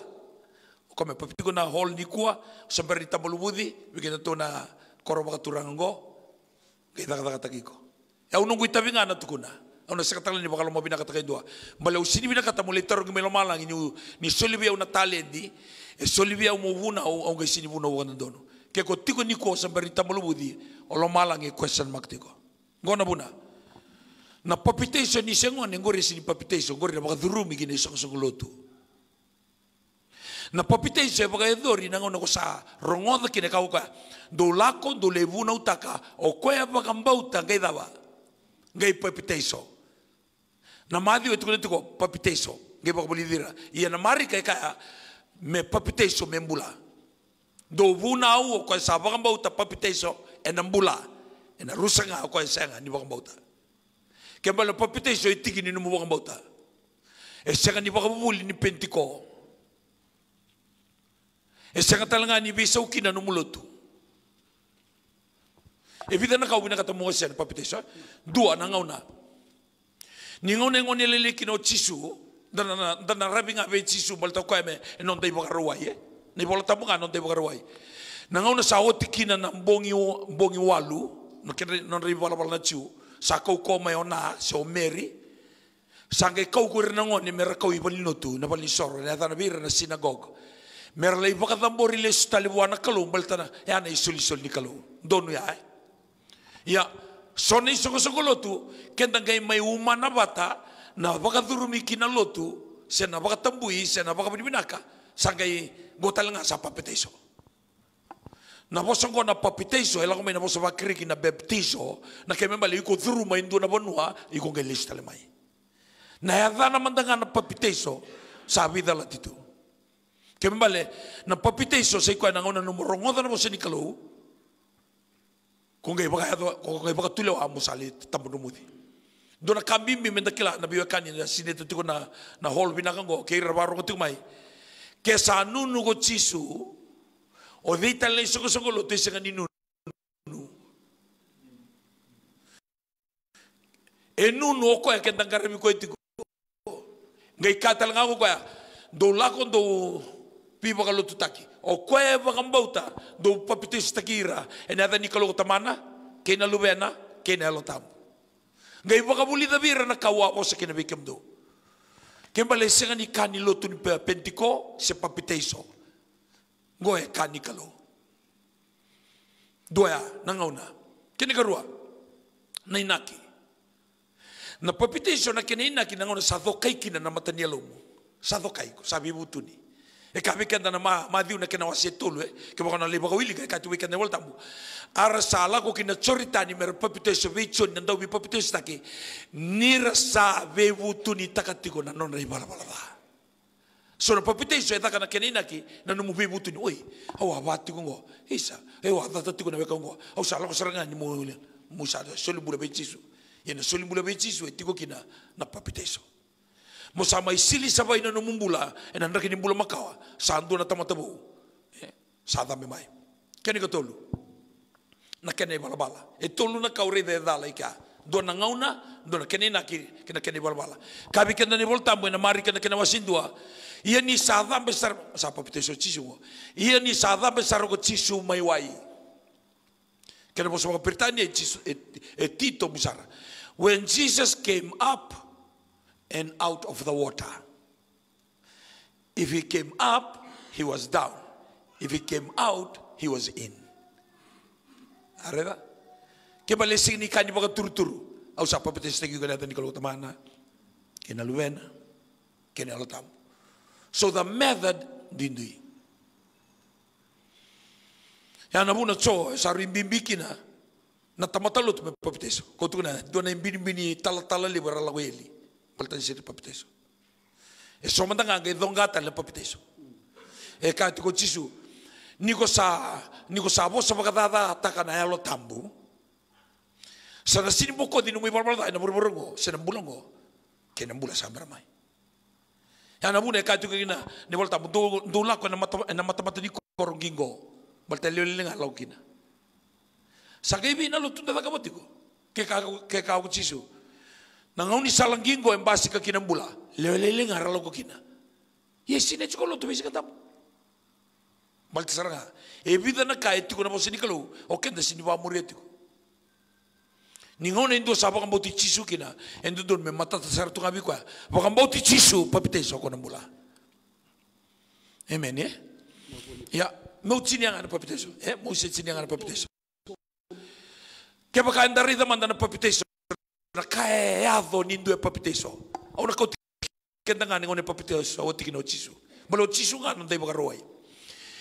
kome papitiko na hol ni kua sabari tabalubudi bikin to na korobaka turango kita kata kata kiko ya unung kuita vinga na tukuna Ano sa katalan ni bakalo mabina kata kayo dua. Malaw usini bina kata mulai tarong melo malang inyo ni solivia una talendi. E solivia mo wuna o ang sini wuna wuna dono. ko tiko ni ko sa barita malubudi o lo malang e question mark tiko. Gona buna. Na papitation ni sengon ngore sini papitation ngore na baka durumi gina isang na popite jebra edori na ngono kosa rongoda kine kauka do lako do lebu na utaka o koya baka mbauta ngai dawa ngai popite iso na madi wetu kule tuko popite iso ngai baka bolidira ia na marika kai kaya me popite iso membula do buna au o koya sa baka mbauta popite iso ena mbula ena rusanga o koya senga ni baka mbauta kembala popite iso itiki e ni numu baka mbauta e senga ni baka ni pentiko Esa katalangan ibi sa ukina numulot. Ibida na kawin na katamu sa papitesa, dua na ngaw na. Ningaw na ngon nililikin o chisu, dan na rabi nga chisu, balta ko eme, non tayo bakaraway eh. Nibalta mo nga, non tayo bakaraway. Nangaw na sa otikina ng bongi, bongi walu, non ribala bala na chiu, sa kaw ko mayo na, sa omeri, Sangay kau ko rin nangon, ni merakau na napalinsoro, na tanabira na sinagog merla ibaka tambori le stalibuana kalu baltana ya na isulisol ni kalu donu ya ya soni ko soko lotu kenda ngai mai uma na bata na baka durumi kina lotu se na baka tambui se na baka binaka sangai gotal nga sa papetiso na bosa ko na papetiso ela ko mai na bosa bakri kina baptizo na kememba le iko duruma indu na bonua iko ngai listale mai na ya na mandanga na papetiso sa vida latitu Kembali, na papiteso sa na ang unang numorongoda na mo seni nikalo, kongai kayo baka, kung kayo baka tulaw ang musali, tamunumudi. Doon na kambimbi, mendakila, nabiwakan niya, sinetuti na, na hall binakang ko, kaya rabaro ko tumay. Kaya sa anunu ko chisu, o di talay sa kusang kulo, ito isang ninunu. E nunu ko, kaya kentang karami ko iti ko. katal nga ko ya. do lakon do piva ka taki. O koe wa do papitis takira, e nada ni kalo tamana, Kena na lubena, ke na elotamu. Ngai waka muli da vira na kawa o sa kinabi kam do. Kemba le senga ni lotu ni pentiko, se papiteiso. Ngoe kani kalo. Doya, nangauna. Kini karua, na inaki. Na papiteiso na kina inaki nangauna sa dokai kina na matanialo mo. Sa dokai ko, sabi butuni. kami kenda na maa, na kena wasi tulu eh. Kema kona leba kawili kai kati wikenda wal tamu. Ara sala ko kina choritani mer population vichon na ndau bi population taki. Nira sa vevu tuni takatiko na nona ibala bala bala. So na population eta kana kena inaki na numu vevu tuni. Oi, au awati kongo. Isa, eu adata tiko na weka kongo. Au sala ko sarangani mo Musa sa soli bura bechisu. Yena soli bura bechisu etiko kina na population. 무사마이 실리 사바이나 누문불라 에나 나게 님불라 마카와 산도 나 타마타부 사다메 마이 kene ka tolu na kene balabala e eh, tolu na kaure de dala ika do na ngauna do na kene na ki kene balabala kabi kene ne volta mo na mari kene kene wasindua ia ni sadha besar sapa pite so chisu ia ni sadha besar ko chisu mai wai kene mo so pertania e eh, chisu e tito musara when jesus came up and out of the water. If he came up, he was down. If he came out, he was in. Areva? Kebalesing ni kanya mga turuturu. Au sa papatesteng yung ganatan ni kalutamana. kena Kinalatam. So the method dindui. Yang abuna cho sa rimbimbiki na na tu me papites. Kotuna do na imbimbini talatala libera weli. Palitan siya pa piteso. E soma tanga ge dongata le pa piteso. E ka tiko chisu niko sa niko sa bo sa bagada taka na yalo tambu. Sana sini boko dinu mi barbarda na burburongo, sana bulongo. Ke na bula sa bramai. Ya na bune ka tiko gina ne volta bu dula ko na mata na mata mata di korongingo. Balta lele nga laukina. Sa ke bi lo tunda da Ke kau ke ka chisu nangauni salangingo embasi kinambula. Lelele lelele ngaralo ko kina yesine chuko lo ka katam balti saranga ebida na ka etiko na bosini kalu okenda sini wa muri tiko ningauni ndo sapa kambo boti chisu kina endo don me mata tasar tunga bikwa kwa wakambo chisu papite so ko nambula amen ya ya mau chini ang papite so eh mau se chini ang ana papite so Kaya baka andarita papite so E na kaeadho ni ndue papiteso au na kau kendangane ngone papiteso au tikino chisu malo chisu ngana ndai bakaroai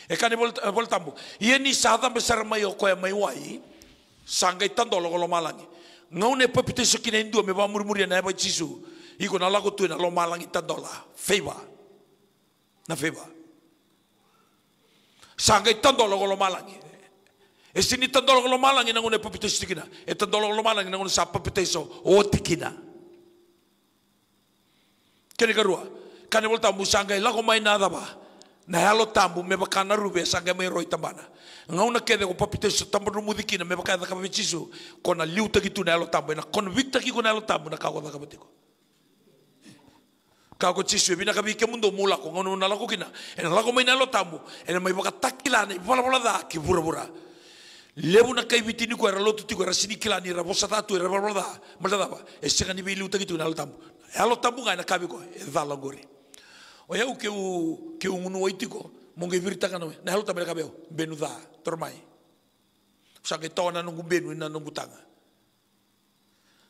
e kane bol e tambu ia ni sada besar mai o koe mai wai sangai tandolo kolo malangi ngaune papiteso kina indua me ba murmuri na e ba chisu iko na lago tuena lo malangi tandola feiba na feiba sangai tandolo kolo E se ni tandolo ko malang ina ngone papiteso tikina. E tandolo ko malang ina ngone sa papiteso o tikina. Kene karua. Kane volta musangai lako mai nada ba. Na halo tambu me bakana rube sangai mai roi tambana. Ngauna kede ko papiteso tambu rumudikina me bakana e ka papichisu. Kona liuta gitu e na halo tambu na convicta ki kona halo tambu na kago ka patiko. Kago chisu e kabi bike mundo mula ngono na lako kina. Ena lako mai na halo tambu. Ena mai bakatakilana i e pala pala da ki bura bura. Lebu na kaivitini koe ralotu tiko era kilani era vosatatu era valvalava maladava e segani veiliutakitu na alotampu e alotampuga na kavi koe e dala gori o iau keu keu gunu ai tiko mo gei viritaka noe na e alotampu ele kaveu benu da tormai sa ke nungu benu ina e nungu tanga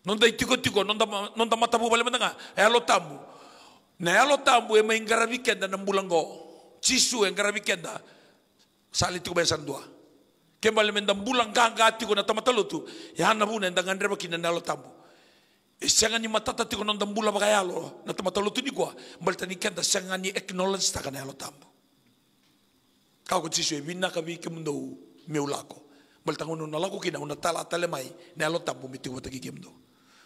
non da itiko tiko non da non da mandanga e alotampu na e alotampu e mai bikenda na mbulango chisu e ngaravikenda tiko besan dua kembali mendambulang gangga tiko na tu ya na buna ndangan reba kina nalo tambu Siangan eh, ni matata tiko non dambula bagaya lo na tamatalo tu nikwa mbalta ni kenda siangan ni acknowledge taka na tambo. tambu kau ko tisue winna ka bi meulako mbalta ngono na lako kina una tala tale mai na lo tambu miti wata ki kemndo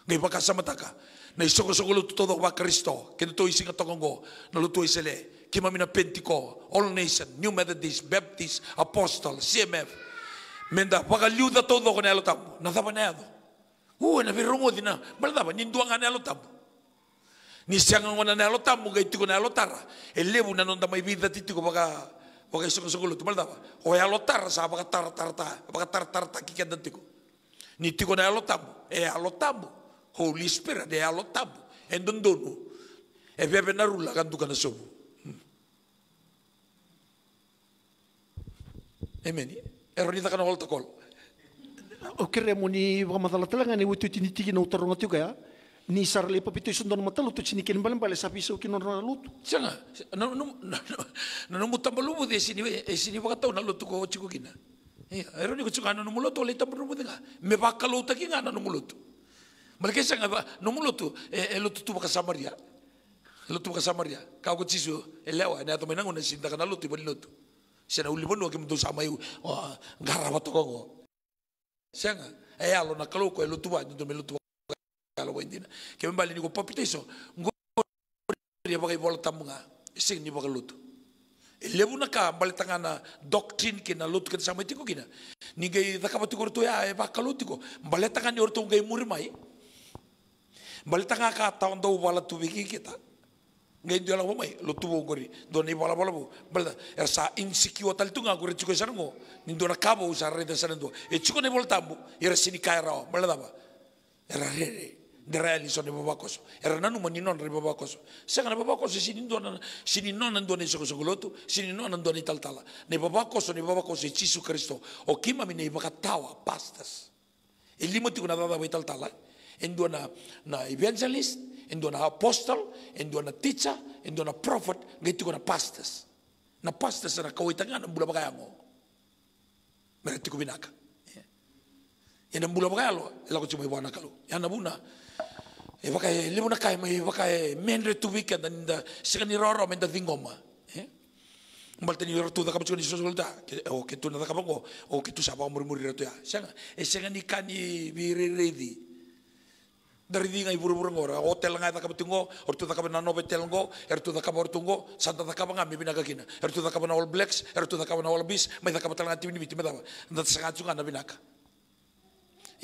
ngai baka sama taka na isoko soko tu todo wa kristo kendo to isinga tokongo na lo tu isele kimamina pentiko all nation new methodist baptist apostle cmf Menda pagalhuda todo con ela tabu. Na daba neado. Uh, na virung odina. Bala daba nin duang anelo tabu. Ni siang ang wana nelo tabu gai tiko nelo tara. Elebu na nonda mai vida titiko baga baga isong isong lutu. Bala daba. O elo tara sa baga tara tara tara. Baga tara tara tara kikian tiko. Ni tiko nelo tabu. E alo tabu. Holy Spirit e alo tabu. Endondono. E bebe na rula kanduka na sobu. Amen. Yeah. eroni takana hol tokol okere moni wamatalatalega ne tini tiki na utaronga ya. ka ni sarale papito isondon matalo tu sini kirim balim bale sapi so non na lutu sanga desi ni no no mutamba lubu de sini e sini wakata na lutu ko chiku kina e ero ni kuchuka no muloto le tambu lubu dinga me bakalo ta kinga na ba e e lutu tu baka samaria lutu baka samaria kau ko e lewa na to menango na sinta kana lutu bali lutu Sina ulimwengu wakimdosha hiyo ngara watokongo. Senga e eh, alo na elu tua, tuwa ndo melo tuwa alo wendina. Ke mbali ni ko papita iso ngo ria bagai bola tamunga sing ni bagai lutu. Lebu na ka mbali tangana doktrin kena lutu kena sama tiko kina. Ni gai dakapati ko tu ya eva ya bakalutu ko mbali tangani ortu ngai murimai. Mbali tangaka taon do wala tu biki kita. ngai dia lawa mai lo tubo gori do bala bala bu bala ersa insikio tal tunga gori chiko sarngo ni do na kabo usar re dasana do e chiko ne volta bu era sini kai rao bala daba era re de re li baba koso era nanu mani non re baba koso se kana baba koso sini do na sini non ando ne soko soko lotu sini non ando ne tal tala ne baba koso ne baba koso Gesù Cristo o kima mi ne baka tawa pastas e limo tu na dada tal tala endo na na evangelist Endo na apostle, endo na teacher, endo na prophet, ngaiti na pastors. Na pastors na kawitanga na bula bagaya ngo. Mereti binaka. Yana bula bagaya yalo, ela kuchima ibu anakalo. Yana buna, e bakai libu nakai, e bakai menre tu weekend, and the second roro, and the thingoma. Mbalteni yor tu dakapu chukani sosu golta, o ke tu na dakapu ngo, o ke tu sapa omuri muri ratu ya. Sanga, e sanga ni kani bireredi. Dari nga iburu buru ngora, o tel nga taka tungo, or na nobe tel ngo, er tu taka bor tungo, santa taka nga mi binaga kina, er tu taka na all blacks, ertu tu taka na all bis, mai taka tel nga timi biti medava, nda sanga tsunga na binaka.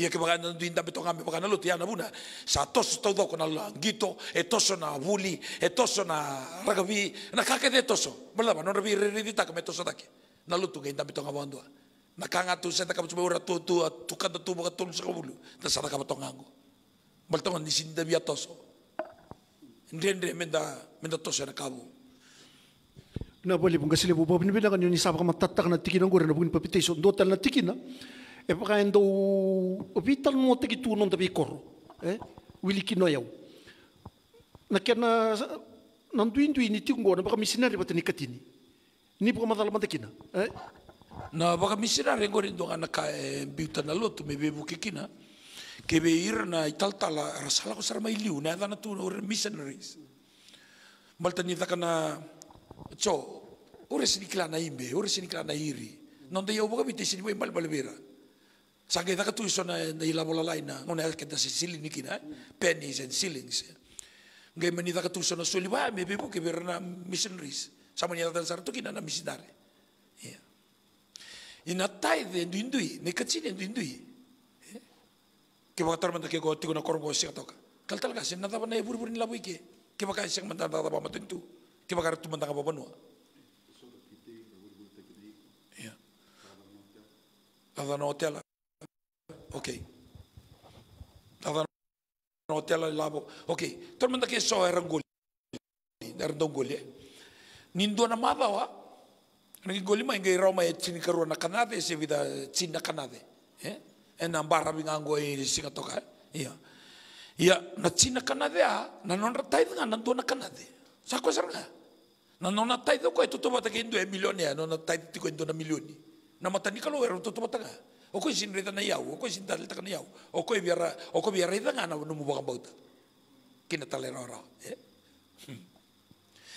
Ia ke bagana ndu inda betonga me bagana lutu ya na buna, sa toso tau doko na langito, e toso na buli, e toso na ragavi, na kake de toso, berdava non revi redi taka me toso take, na lutu ke inda betonga bandua. Na kanga tu senta kapu ura tu tu tu kanda tu boka tulu sakabulu, ta sa taka betonga ngo. ಬರ್ತಾಗೊಂದು ನಿಶಿಂದ ವ್ಯತ್ಯಾಸು ndendre menda menda tosha na kabu na boli bunga sile bubo bin bilang ni sapa kama tatak na ngore na bun papite so ndo na e paka endo vital mo teki tu non tapi koro eh, wili kino yau na kena nan duin duin ni tikungo na misinari batani katini ni buka madala mantekina e na misinari ngore ndo kana ka e, biuta na lotu mebe bukikina kina ke be irna i taltala ra sala ko sarma na dana tu missionaries malta ni na cho ore sini na imbe ore sini na iri non dei oboga bite sini boi balbal bera sa ke daka tu so na i la bola laina ngone ke ta sili ni kina pennies and shillings ngai mani daka tu so na soli ba me be ke berna missionaries sama ni data sartu kina na missionary Ina taide ndui ndui, ne katsine ndui ke tar tarmanta ke go tiko na korbo sik toka kal tal kasin na tapa na ibur burin labu ike ke baka sik manta tapa ba matentu ke baka tu manta ka ba oke ya adana hotela so erang guli erang dong guli ke eh. so erangol mabawa Nangi golima ingai roma e tini karua na kanade se vida tina kanade. Eh? ena mbara bingango iri singa toka ia ia na china kanade a na nona taithinga na ntona kanade sa kwesaranga na nona taitho koe totobata ke ndu e milioni a nona taithi tiko ndu na milioni na matanika lo era totobataga oko isinreta na yau o sin iau oko isintalita kana iau oko biara oko biara ithanga na no mubaka bauta kina talera ora eh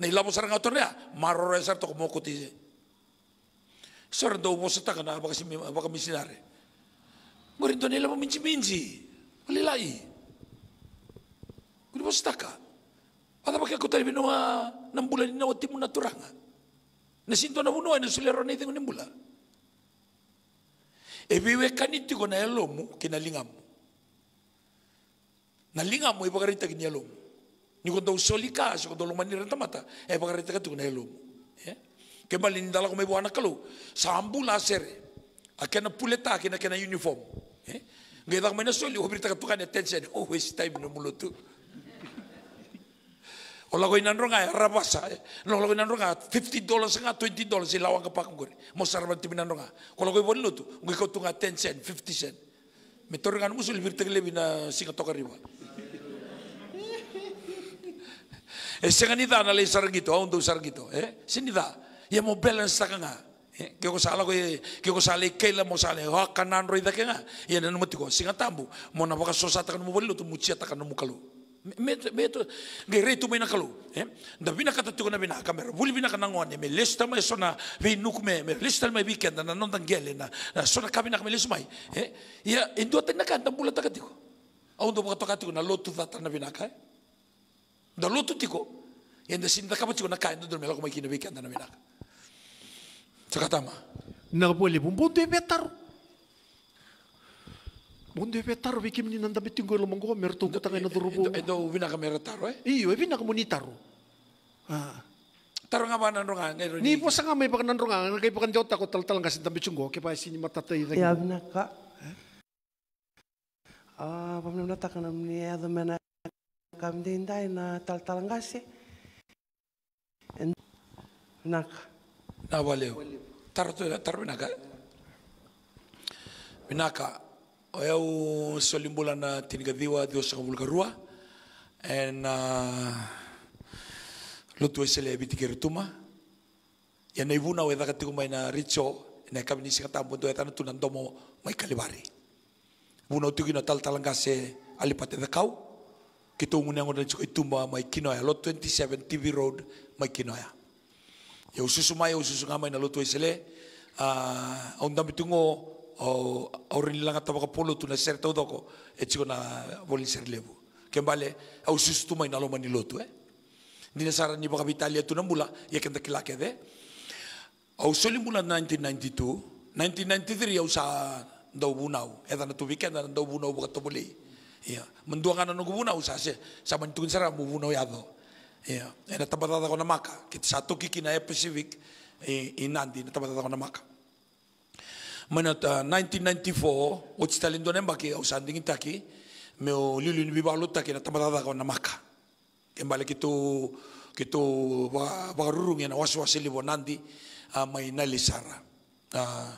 Nailamo sarang autorya, marore sar to kumukuti. Sar do mo sa taka na baka si baka misinare. Murin nila mo minji-minji. Malilai. Kuno mo sa taka. Pada baka ko tayo binuha ah, ng bulan na wati mo na Nasinto na bunuha, ah, nasulero na itingo ng bulan. Ebiwe kaniti ko na elomu, kinalingam mo. Nalingam mo, ibagarin tagin niya Niko tau solika, siko tau renta mata e eh, pakarete katu na elu. Eh? Ke malin dala kome mebo anak kalu, sambu laser, akena puleta, akena kena uniform. Eh? Ngai dak mana soli, berita ka tukan tension, oh waste time no mulutu. Ola ko inan ronga rabasa, no ko inan ronga 50 dollars nga 20 dollars ilawang ka pakngori. Mo sarban timinan ronga. Ola ko ibon lutu, ngai ko tunga 10 cent, 50 cent. Metor kan musul bir tegle bina singa tokariwa. Eh, se nga nita na lay sargito, oh, aung do sargito, eh? Sinita, ya mo balance ta ka nga. Eh? Kiko sala ko, kiko sala kaila mo sala, ha kanan roy da ka nga. Yan ko, singa tambo, mo na baka sosata ka mo balilo, tumutsiya ta ka mo kalu. Meto, ngay reto may nakalu. Eh? Da binakatatu ko na binaka, meron buli binaka nang one, may lista may sona, may nuk me, may lista may weekend, na nanong tanggele, na, na sona kami nak may Eh? Ya, induatan kan, oh, na ka, tambulat ta ka tiko. Aung do baka tokati ko, na lotu ta na binaka, eh? dulu tuh tiko. Yanda sinda kama tiko na kain e e e do dorme la kuma beki anda na minaka. Tsakatama. Na pole bumbu de betar. Bumbu de betar beki mini nanda beti ngolo mongo merto kutanga na durubu. Edo vina ka eh. Iyo vina ka monitaro. Ah. Taro nga ba nanrunga? Ni po sa nga may baka nanrunga. Kaya baka ndiyo tako talatalang kasi tabi chunggo. Kaya pa mata matatay. ya ka. Ah, pamnam na takanam ni Adam ya kamdendai na tal taltalangase naka e na waleu Tar e tu, tar naka binaka o eu solimbula na tinigadiwa dios kavulkarua en lutu esele bitikertuma ya naibuna o edaka tikuma ina richo na kabini sika tambo do etana tunan domo mai kalibari buno tugi na taltalangase alipate dakau Kito ngunengo na chuka itumba mai ya Lot 27 TV Road mai Ya Ya ususu ya usus ngamai na lot sele. Uh, ah, Aundam itungo au oh, aurin langa tapa polo tu na ser tau doko. E eh, chiko na volin ser lebu. Kembali au ah, susu tu mai na lomani lotu eh. Nina sara ni baka bitalia tu na Ya kenta kilake de. Au soli mula 1992. 1993 au sa ndau bunau. Edana eh, tu weekend na ndau bunau buka tobulei. Iya. Menduangan anu gubuna usase sama tukun sara bubuna yado. Iya. Ena eh, tabatata ko namaka. Kit satu kiki eh, na Pacific inandi na tabatata ko namaka. Manat 1994 ah, uchi talindo nemba ki usanding taki meu lilu ni bibalo taki na tabatata na maka. Kembali kitu kitu bagarurung yana waswasi libo nandi ah, may nalisara. Uh, ah,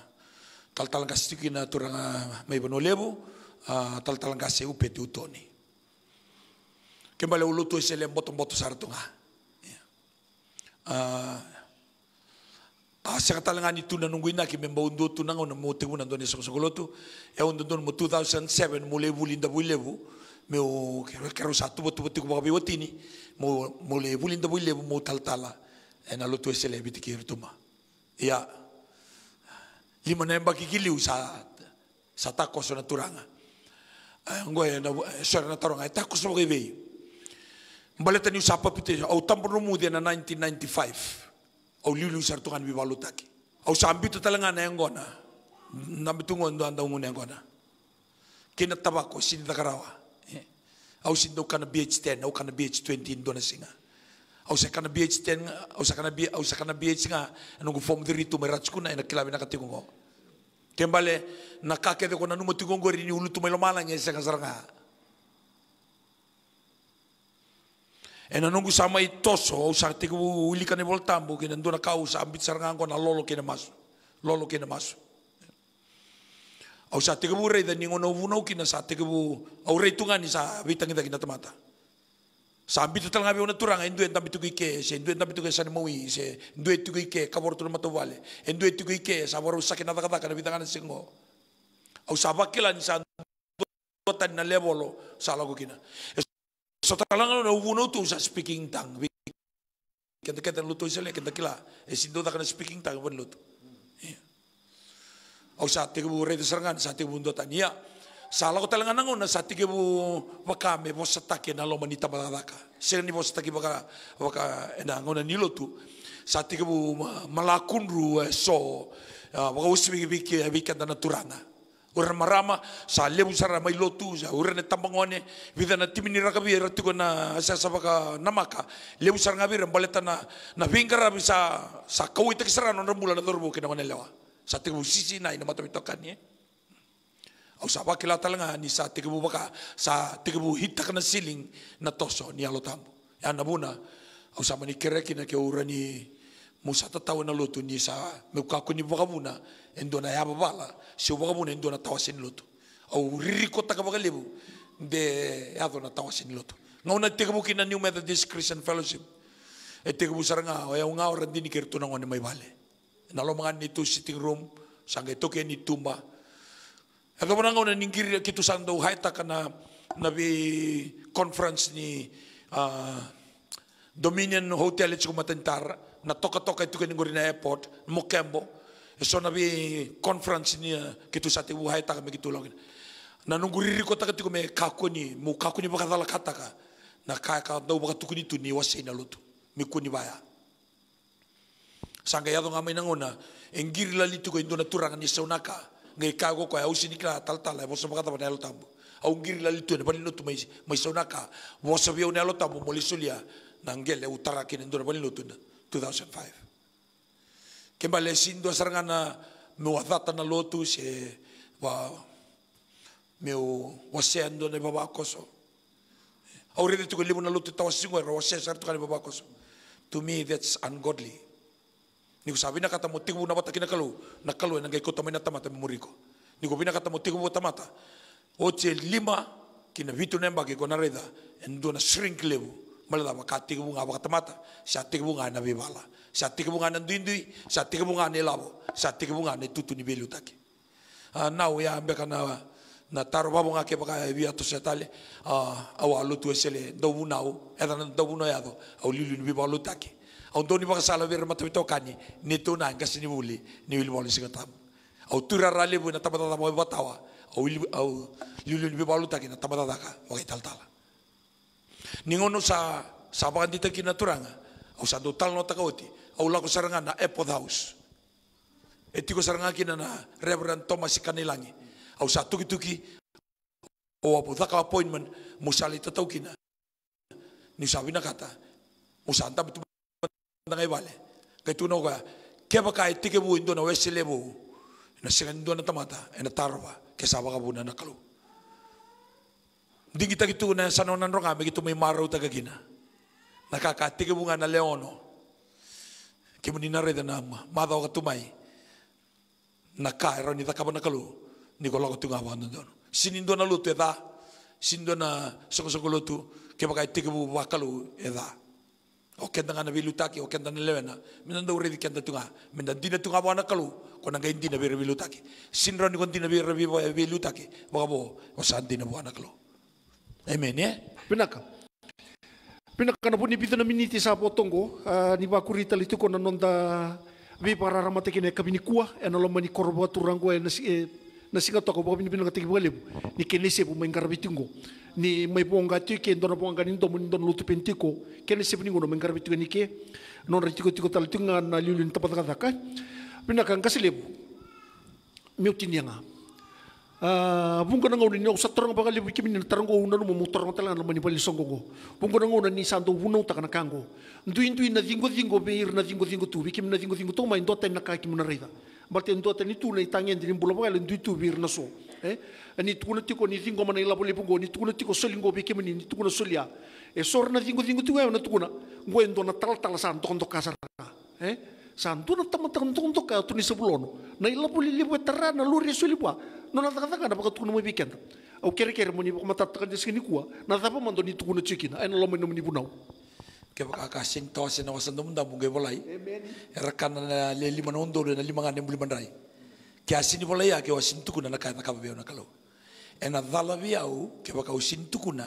Kaltalang kasitiki na turang may banolebo. Ah, tal-tal nga se upe ti utoni. Kembali ulutu isele botong mboto sartunga. Ya. Uh, ah, Asa ah, katalangan itu na nungguin na kimi mbaundu tu nang ona mote una ndone sokolotu e on ndon mo 2007 mule bulinda bulebu me o kero kero satu botu botu ko babi ni mo linda bulinda bulebu mo tal-tala. e na lotu esele biti kirtuma ya lima nemba kikiliu sa sa takos na turanga ngo eh, eh, eh, ya sore na taronga ta ku so be mbaleta ni sa papite au tambro mu de na 1995 au lilu sar tonga bi balu taki au sambito talanga na ngona na bitungo ndo anda ngone ngona kina tabako sin dakarawa au sin do kana BH10 au kana BH20 ndo na singa au sa kana BH10 au sa kana BH au sa kana BH nga nungu form 3 tu meratsku na ina kilabi na katingo kembale na kake de kona numo tigongo rini ulu tumelo mala nye se kazaranga ena nungu sama i toso au sa tiku uli kane voltambu kina nduna kau sa ambit saranga na lolo kina masu lolo kina masu au sa tiku rei da ningo no vuno kina sa tiku au rei tungani sa vitangi da kina tamata Sambi tu tala ngabi una turanga endue tambi tu kike, se endue tambi tu san mui se endue tu kike, kabor tu mato vale endue tu ike sabor usake na kata kana bitangan singo au sabakila ni san tan na lebolo sala ko kina so talang na ubu no tu sa speaking tang, kenta kenta luto isele kenta kila e sindo takana speaking tang ben luto au sa te bu re serangan sa te bu ndotania Salah ko talaga nangon na sa tigi mo wakame mo sa taki na lomanita baraka. Sila ni mo sa taki waka waka enangon na nilo tu. Sa tigi mo malakunru eh, so ah, waka usmi biki eh, biki na naturana. Uran marama sa lebu sara may lotu sa uran na tambangone vida na timini rakabi ratugo na sa sa baka namaka lebu sara ngabi rambaleta na na vingara bisa sa kawitek sara non rambula na dorbo kinawanelewa. Sa tigi mo sisi na ina matamitokan niya. Eh. Usawa kila talanga ni sa tigibu baka sa tigibu hitak na siling na toso ni alotambo. Yan na muna. Usawa ni kireki na kiura ni Musa tatawa na luto ni sa mewkaku ni baka muna. Endo na yaba bala. Si baka muna endo na tawasin luto. Au ririko taka baka libu. De yado na tawasin luto. Ngaw na tigibu kina New Methodist Christian Fellowship. E tigibu saranga. Ayaw nga oran din ni kirtunangon may bale. Nalomangan ni sitting room. Sangay token ni tumba. Hagamunangaw na ninggiri kito sa daw haita ka na nabi conference ni uh, Dominion Hotel at kumatantar na toka-toka ito kaninguri na airport, Mokembo. So nabi conference niya kito sa tibu haita kami kitulong. Na nungguriri ko takati ko kako ni, mu kako ni bakatala kata ka. Na kaka daw bakatukuni tu ni wasay na luto. Mikuni baya. Sangga yado nga may nanguna, enggiri lalito ko induna turangan ni ngeikago kwa ausi ni kila tal tal bo sabaka tabane alo tambo au ngiri la litu ne balino tu maisi maisi ona ka bo sabia ona alo tambo molisulia na ngele utara kine ndore balino tu 2005 kemba le sindo sarangana muathata na lotu se wa meu wasendo ne babakoso already ko live na lotu tawasingo ro wasendo sartu baba koso. to me that's ungodly Niku sabina kata mo tigu na batakina kalu, na kalu na gai kota tamata muriko. Niku bina kata mo tigu tamata. Oce lima kina vitu nemba ke kona reda, endo na shrink lebu. Malada ma kati kebu ngaba katamata, sa tigu ngana bebala, sa tigu ngana ndindui, sa tigu ngana labo, sa tigu ngana tutu ni belu taki. Ah, nau ya ambeka na na taro babu ngake baka ebi ato setale, awa ah, alutu esele, dobu nau, edana dobu no yado, au lilu ni bebala taki. Au doni baka sala wira matu kani, ni tuna ngasi ni wuli, ni wili moli singa Au tura rale bu na tabata tabo batawa. Au wili au lulu bi balu taki na tamata daka wakai tal tala. Ningono sa sa di taki na turanga. Au sa dotal no Au lako saranga na Apple House. Etiko saranga kina na Reverend Thomas Kanilangi. Au sa tuki tuki o apu taka appointment musali tatau kina. Ni na kata. Musanta betul na wale kai tu noga ke ba kai tike bu na wesile bu na sigando na tamata na tarwa ke sawa ka bu na nakalu di kita gitu na sanonan ro kami gitu may maraw tagagina nakakatige bu nga na leono ke mo ninareda na madaw ka tumay nakairo ni takaba nakalu ni ko logo tunga wando don sinindo na lutu eda sindo na sokosokolotu ke ba kai tike bu wakalu eda o kenda ngana bilutaki o kenda nelewena minanda uredi kenda tunga minanda dina tunga bana kalu kona ngai dina bira bilutaki sindra ni kontina bira bilutaki bagabo o san dina bana kalu amen ya pinaka pinaka na puni pitana miniti sa potongo ni ba kurita litu kona nonda bi para ramate kine kabini kuwa eh, ena lomba ni korbo turango ena eh, si eh, na singa ini bo bini bini katiki balebu ni kenese bu mengar bitungo ni mai ponga ti ke ndona ponga ni ndomo ndon lutu pentiko kene le sepni ngono mengkar bitu ni ke non ritiko tiko tal tinga na lulun tapat kata ka pina kan kasilip nga a ah, bunga na ngoni nok satrong ka lebu kimin ni tarang ngona no mo tarang talan na manipal songo go bunga na ngona ni santo ta takana kango nduin nduin na zingo be beir na zingo zingo tu bikim na zingo zingo to mai ndota na ka kimin na rida balte ndota ni tu na itangen dirim bulo bakal ndu tu bir na so Eh? eh ni tukuna tiko ni zingo mana ilapo lipo pungo ni tukuna tiko soli ngo beke mani ni tukuna soli ya e na zingo zingo tiko na tukuna ngo endo na tal tal san ton kasar eh san tu na tama tan ton to ka ni sebulono na ilapo lipo libo tara na luri ya soli bua no na taka taka na baka tukuna mo bikenda au kere kere moni paka mata taka desini kuwa na tapa mando ni tukuna cikina ai na lomo ni bunau ke baka kasing to sino sandum da bolai rekan na le lima nondo na lima ngane bulimandai ke a sinipolai a ke wa na kaya kavaveu na kalau e na thalavi au ke vakau sinitukuna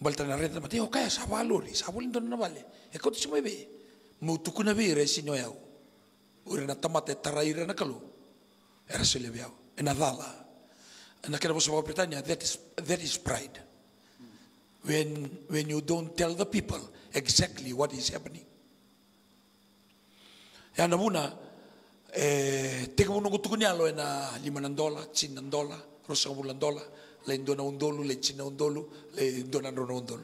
bale tana reta mate kaya sa valori sa voli na vale e kotu simai ve mautukuna vei re sinoi au ure na tamata e tarai re na kalau e raselevi au na thala na kena vosa vakapretania that is, that is pride when, when you don't tell the people exactly what is happening. Ya namuna, eh, teka mo nung kutukunyalo na lima ng dola, chin ng dola, rosa mo ng dola, le indo na undolo, le chin na undolo, le indo na rono undolo.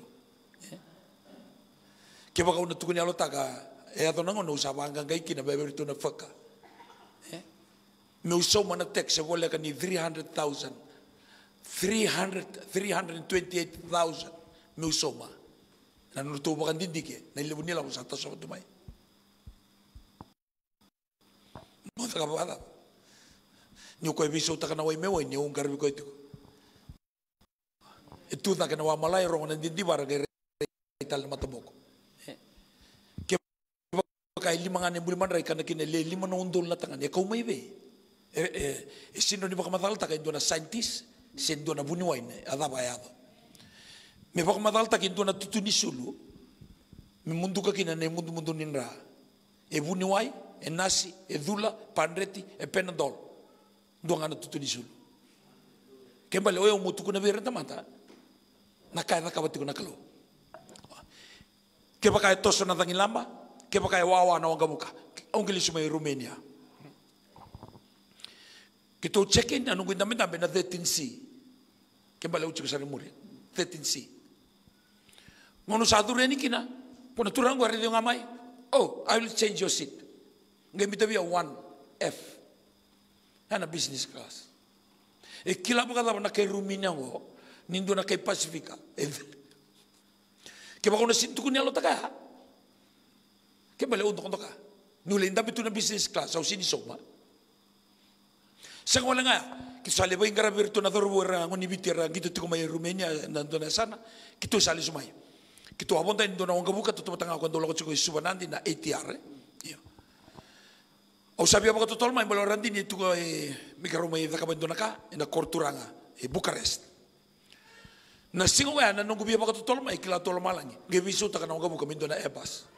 Kaya baka una tukunyalo taka, e eh. ato nangon na usawa hanggang kay kina, bebe rito na faka. Me usaw man na text, sa wala ka ni 300,000, 300, 328,000, me usaw ma. Nanunutuwa ka dindike, nailabon nila kung sa atas sa matumay. mothaka batha nä å koe bica å takana waime waine å ngarä biko itiko e tuthake na wamalai rogona ndidivaragaitale matomoko ke kai limangane buliman raikana kine le lima na undol na tangane não be e sindo ni vakamathala taka indona scientist se indona buni waine adhava yadho me vakamathala taka indona tutuni sulu me munduka kina ne mundu mundu ninra e buni wai e nasi, e dhula, pandreti, e penadol. Ndoa ngana tutuni sulu. Kembali oyo mutuku na vire tamata. Na kaya na kabati kuna kalo. Keba kaya toso na tangilamba, keba kaya wawa na wangamuka. Ongeli sumai e Romania. Kita check in anunggu ndambe ndambe na 13C. Kembali uchi kusari muri. 13C. Ngono sadure ni kina. Pona turangu hari ngamai. Oh, I will change your seat. via One f Hana business class E ekilabuka laba nakai rumini yango nindu nakai pacifica ke bakona kunia lo taka ke bale untuk untuk inda bitu na business class au sini soma Sanga wala nga, kisali ba ingara berto na thorbo era ngoni bitira gitu tiko mai Rumania na ndona ya sana, kitu sali sumai. Ya. Kitu abonda ndona ongabuka tutu tanga kwando logo chiko nandi na ATR. Eh? Au sabia baka totol mai bala randini tunga e eh, mika roma e daka naka e na korturanga e Bukarest. Na singo wea na nungu bia baka totol mai kila tol malangi. ge visu taka na buka kami na ebas.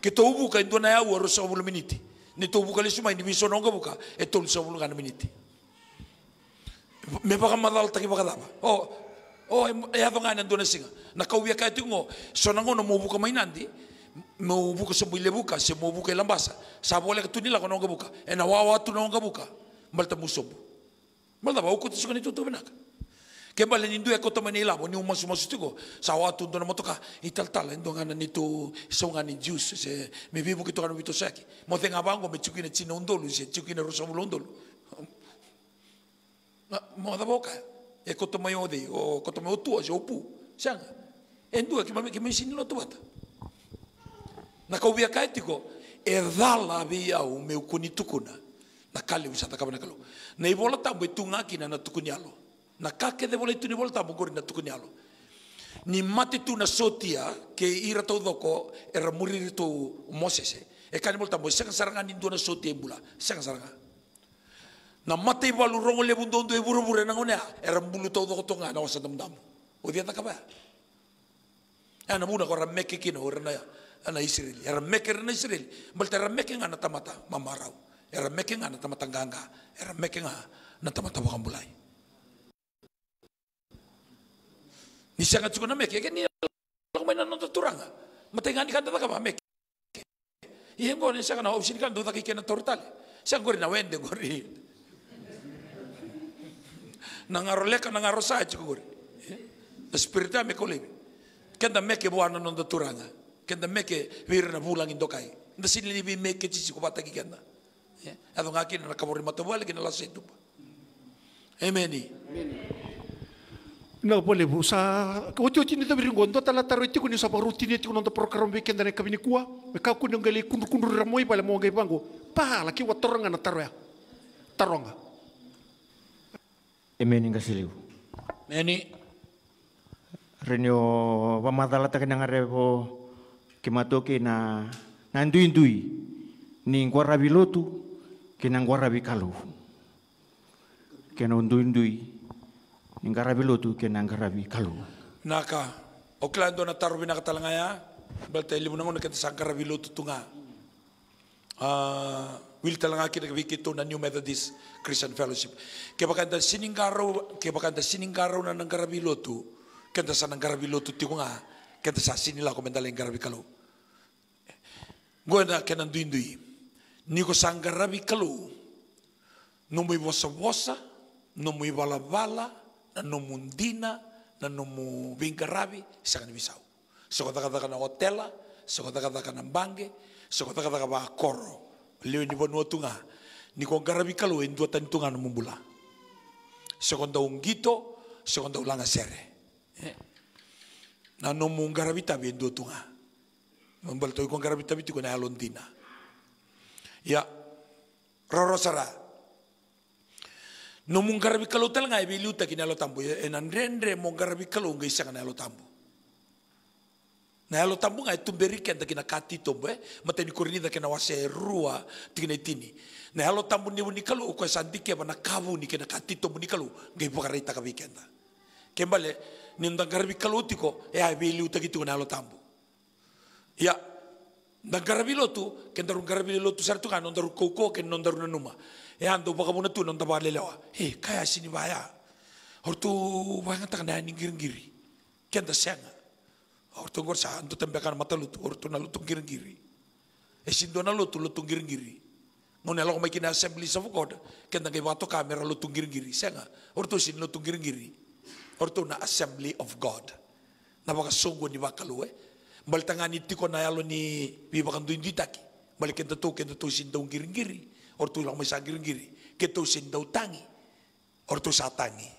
Ke to ubuka ndona ya uaro sa miniti. Ni to ubuka lesu mai ni visu na buka, e tol sa ngana miniti. Me baka madal taki baka daba. Oh, oh e, e na ngana na singa. Na kau bia kai tungo sonangono mo buka mai nandi meubuka sebuile buka semubuka ilambasa sabola katunila kononga buka ena wawa tunonga buka malta musobu malta bau kutu sukani tutu benaka kembali nindu ya kota mani ilamo ni umasu masu tiko sawa tuntu na motoka ital talen ndo ngana nitu songa ni juice se mebibu kitu kanu bitu saki mothe ngabango mechukine chine undolu se chukine rusamulo undolu ah, moda boka e kota mayo de o oh, kota mayo tua se opu sanga endu ke mami ke mesinilo na kau kai tiko e dhala avi au meu kuni tukuna na kale usa ta kavana kalo nei vola ta boi tunga kina na tukuni alo na kake de vola ni vola ta bogori na tukuni alo ni mate tu na sotia ke ira tau doko e ramuri tu mosese e kani vola ta boi sanga saranga ni na sotia bula sanga saranga na mate valu rongo le bundo ndo e buru buru na ngone e ramulu tau doko tonga na wasa dam dam o dia ta kaba na muna ko rameke kina ora ya ana Israel era ya meker na Israel balta era meker ngana tamata mamarau era ya meker ngana tamata ganga era ya meker ngana tamata bulai ni sangat cukup na meke ni lakukan turanga taturanga ngani kanta taka kama meker iya ngo ni sangat na sini kan do taki kena tortale sang gori na wende gori nangaroleka nangarosa cukup gori eh? spiritual mekole kenda meker buana nonda turanga kenda meke Virna bulang indokai nda sini libi meke cici ko bata kikenda ya ado ngaki na kabori matabuali kina la setupa emeni na boleh busa Sa, kau tini cinta tapi ringon tala taro itu ni sapa rutin itu nonto program weekend dan kami kuah. Mereka kuning kundu kundur kundur ramai mo ngai pango pa la ki watoranga na taro ya, taronga. Ah. Emeni ngasi liu Meni. Renyo, pamatala tak kenang arebo ke matoke na na ndui ni ngwara bilotu ke na ngwara bikalu ke na ndui ndui ni ngara bilotu ke na ngara bikalu naka oklando na taru bina katalanga ya balta limu ke bilotu tunga uh, wil talanga kita wikito na New Methodist Christian Fellowship. siningaro ke bakanda siningaro na nanggarabilotu, kenta sa nanggarabilotu tunga kenta sa sinila komentar mendala yung Gue goda kenan duindui niko sanggarabi kalu numui bosa bosa numui bala bala na numundina na numu bingkarabi sangan bisau sokota kata kana hotela sokota kata kana bangge sokota kata kana bakoro leo ni bonua e tunga niko garabi kalu en dua tan tunga mumbula sokonda ungito sokonda ulanga sere na numu garabi tabi en dua tunga tuh ikon garabi tapi tuh ayalon dina. Ya, roro sara. No mung kalau tel ngai bi luta kina ya, Enan rendre mung karabi kalau ngai sanga na lo tambu. Na lo tambu ngai tumberikan takina kati tombe. Eh. Mata di kurini rua tikina tini. Na tambu ni wuni kalau ukwe sandike bana kavu ni kina kati tombu ni kalau ngai pokarai takabi kenda. Kembali, nindang garabi kalau tiko, ya eh, bi luta gitu na tambu. Ya, dan karabilotu, ken darun lotu sartu kan, non koko ken non darun numa. E ando baka muna tu non tabale lewa. Hei, kaya sini baya. Hortu bahaya ngatakan nani giring-giri. Ken da senga. Hortu ngor sa ando tembakan mata lutu, hortu na lotu ngiri giri E eh, sindu na lotu lotu ngiri giri Ngone lo makin assembly sa fukod, ken da wato kamera lotu ngiri giri senga. Hortu sin lotu ngiri giri Hortu na assembly of God. Na baka sungguh ni eh bal tangani tiko na yalo ni pi bakan tu indi taki bal kenta tu kenta tu sindau giri or tu lang mesa giri, ngiri kenta tu tangi or tu satangi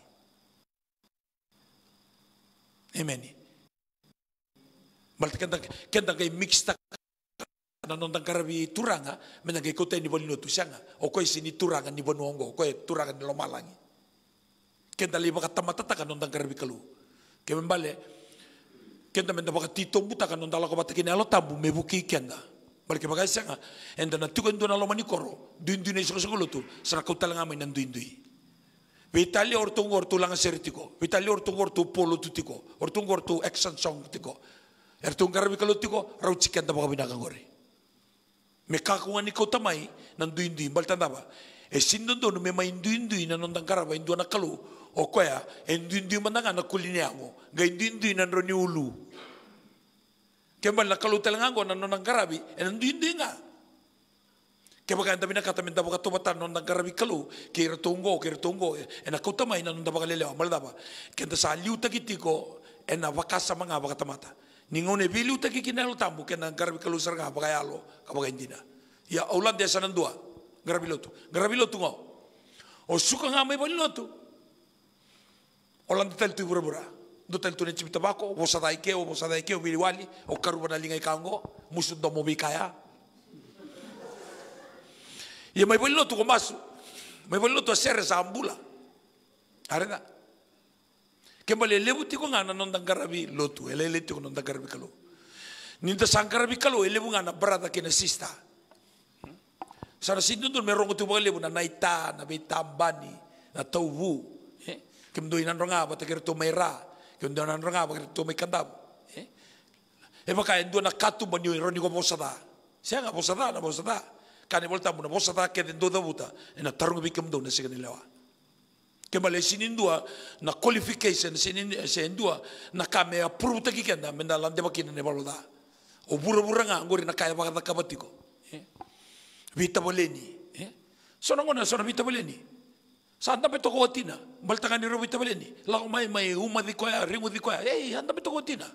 amen bal ken kenta kai mix tak tang karabi turanga menangkai kote ni bolino tu sianga o koi sini turanga ni bonuongo koi turanga ni lomalangi kenta liba katamata takan non kelu kembali kenda menda baka tito buta kan nonda lako bata kini alo tabu mebu ki kenda balik baka isenga ah. enda na tukan dona loma koro duin duin sego tu, lutu seraka langa mai nan duin duin Vitali ortung ortu langa seritiko, vitali ortu ortu polo tutiko, ortung ortu action song tiko, ortung karabi kalutiko, rau cikan tabaka Me gore. tamai ikaw mai nanduin duin, baltan taba. E eh, sindon doon, me mai duin, nanondang karaba, induan na kalu, okoya endindui mananga na kulini yango ngai ndindui na ni ulu kembali kalutel ngango nano na ngarabi ena eh, ndindui nga kemba enda mina kata minta baka tobata non da garabi kalu kira tunggo kira tongo ena eh, kauta mai non da baka lelewa maldaba kenda sa liu ena eh, wakasa manga baka tamata ningone taki kina lo tambu kena garabi kalu sarga baka yalo kabaka indina ya aulan desa nan dua garabi lotu garabi lotu ngo o oh, suka nga mai bali lotu Olanda tel tu ibura bura. Do tel tu ne chipita bako, wo sadai ke, wo sadai ke, wo o karuba na lingai kango, musud do mobi kaya. Ye mai bolilo tu komasu. Mai bolilo tu sere sa ambula. Arena. Kembali lebu tiko ngana nondang karabi lotu, elele tiko nondang karabi kalau. Ninta sangkarabi kalau elebu ngana berada kena sista. Sana sindu tu merongo tu boleh bu na naita, na betambani, na taubu, kemdu inan ronga bata kira to mera kemdu inan ronga bata kira to mekandam e eh? maka eh, endu katu banyu ironi ko bosada sia nga bosada na bosada kani volta muna bosada ke den do dabuta na bikem do nasi sigani lewa kembali sinindua na qualification sinin sindua na kame approve taki kenda kan? menda lande bakina ne baloda o oh, buru buranga ngori na kaya bakata kabatiko eh? vita boleni sono ngona sono vita boleni Santa pe toko tina, baltanga ni robi tabeleni, lao mai mai uma di koya, ringu di koya, ei, handa pe toko tina.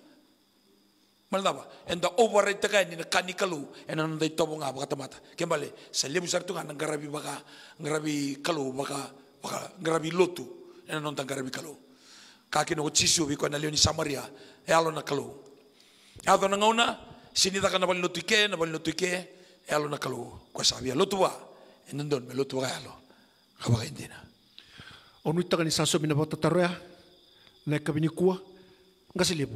Malnava, enda overrate takai ni na kalu, ena nanda itobo nga kan, baka tamata. Kembali, salibu sartunga na ngarabi baka, ngarabi kalu baka, baka ngarabi lotu, ena nonta ngarabi kalu. Kaki no chisio biko na leoni Samaria, e alo na kalu. Eh, Ado na ngauna, sinida ka na bali lotu na e eh, alo na kalu. Kwa sabia, lotu wa, ena ndon, me lotu wa alo. Kabakain dina onu taka ni saso mina bota taroya na ka bini kua nga lebu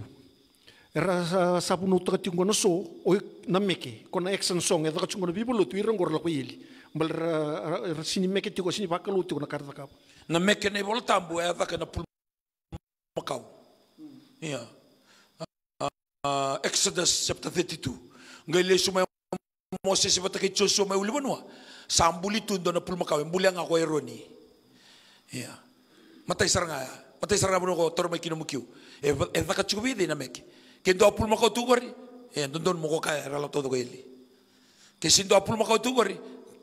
era sapu no taka tingo so oi na meke na action song e taka tingo no bibo lo tuira ngor la koyeli mbal ra sini meke tigo sini baka lo na karta ka na meke ne bol e na pul makau iya Exodus chapter 32 ngai sumai Moses sebab tak kecoh sumai ulibanwa sambuli tundo na pul makau e mbulang aku ironi. Ya, Matai saranga, matai saranga munu ko toro mai kino mukiu. E, e di na meki. Ke ndo apul mako tugori, e ndo ndo moko kaya ralo todo ko eli. Ke sindo apul mako tugori,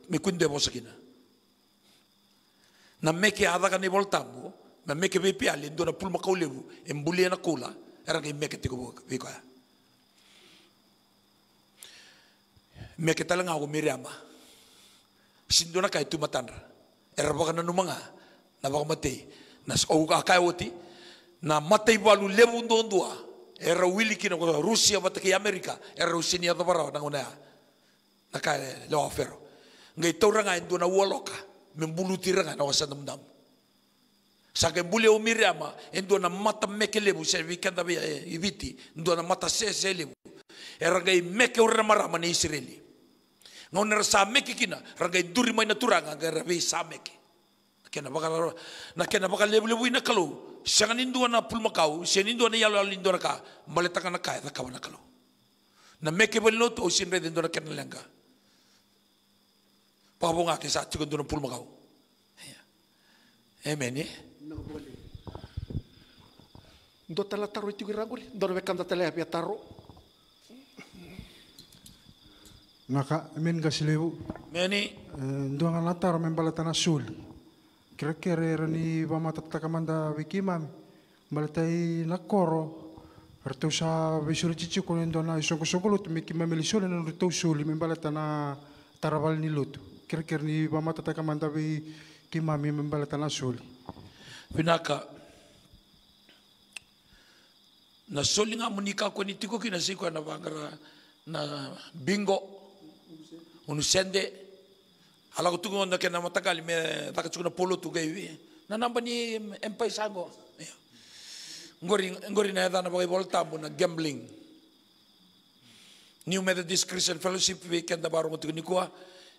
me kunde mo sakina. Na meki adaka ni voltambo, na mako levu, e mbuli kula, era ke meki tiko bo biko. Ya. Meki talanga ko miriama. Sindo na kai tumatandra. Era numanga na baka matei na o oti na matei balu levu ndondua era rawili kina ko Rusia bataki Amerika e Rusini ya dabara na ngona na ngai tauranga ndu na ka, membulu tiranga na wasan mdam sake bule o miriama e na mata meke lebu se vikanda be e viti ndu na mata se se lebu, era ngai meke ura marama mane Israeli ngona sa meke kina ragai duri mai na turanga ngai ravi sa meke kena bakal na kena bakal lebu lebu ina kalau sangan indua na pulma kau sen indua na yalo indua ka maleta kana kaya ta nakalu. na meke bel lotu o sin red indua kena lenga pabo nga ke sa tikon dun pulma kau iya. amen ya? ni ndo tala taro itu geranguri ndo bekam tala ya taro Naka, amen ga lebu. Meni. Ndo nga latar, amen ya? eh, tana sul. kira-kira ni pamatataka man da wikimam malatay nakoro rito sa visuri cici kunendo na isongkosongkolut mikimam ilisole na rito suli mimbalata na tarabal ni lutu kira-kira ni pamatataka man wiki mam mimbalata na suli pinaka na soli nga munika ko ni tiko kinasiko na bangara na bingo unusende Hala ko tungo na kena matakal me takachuk na polo tu gaywi. Na namba ni empay sango. Ngori ngori na edana bagay volta mo na gambling. New Methodist Christian Fellowship weekend eh, na barong tu ni kuha.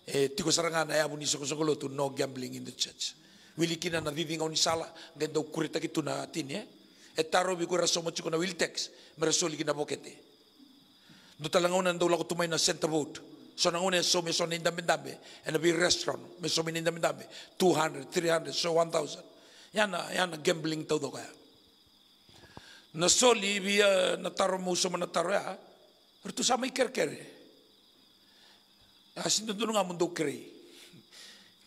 Eh tiko sarangan ay abo ni sokosokulo tu no gambling in the church. Wili kina na vivingaw ni sala ganda kurita kitu na tin eh. Et bi ko raso mo na wiltex. Merasoli kina bokete. Do talangaw na daw lako tumay na center vote. So nanguna so may so nindamindambi and be restaurant may so minindamindambi 200, 300, so 1,000. Yan na, yan na gambling to do kaya. Na so libia ah, na nataro mo so manataro ya. Ah. Pero sa may kerkere. Eh. Asin ah, doon nga mundo kere.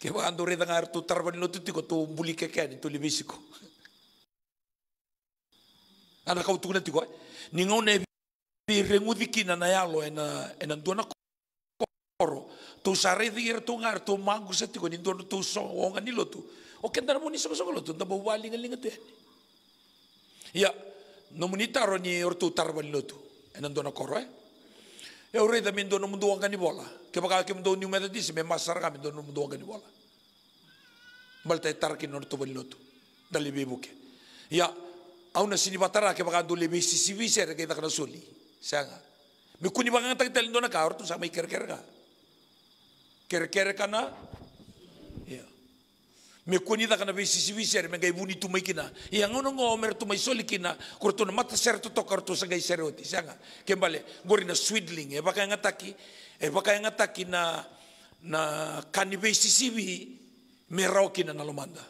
Kaya ba ando rin nga to tarwan lo tuti ko to buli keken to libisiko. Anak kau tu nanti ko. Eh. Ningaw na eh, bi rengudikin na yalo en en anduana oro tu sare dikir tu ngar tu mangku seti koni tu tu song wongan e. ya, ni lotu o kenta na muni song lotu nda bawa linga linga tu ya no muni taro ni or tu tar bali lotu enan dona koro e e ore da min dono mundu wongan ni bola ke bakal ke mundu ni meta disi me masar kami dono mundu wongan ni bola balta tar ki nor tu bali lotu dali be buke ya au na sini batara ke bakal dole me sisi wi ke da kana soli sanga mi kuni bangang tak telin dona ka or tu sama iker ker kerekereka na ia me koni daka na veisisivisi are me gai vuni tumai kina ia ngaunanga omera tumai soli kina kore tona matasere totoka ro tosa gai sere oti siaga ke bale gori na swidling e vakaega taki e vakaega taki na na kani veisisivi me rao kina na lomada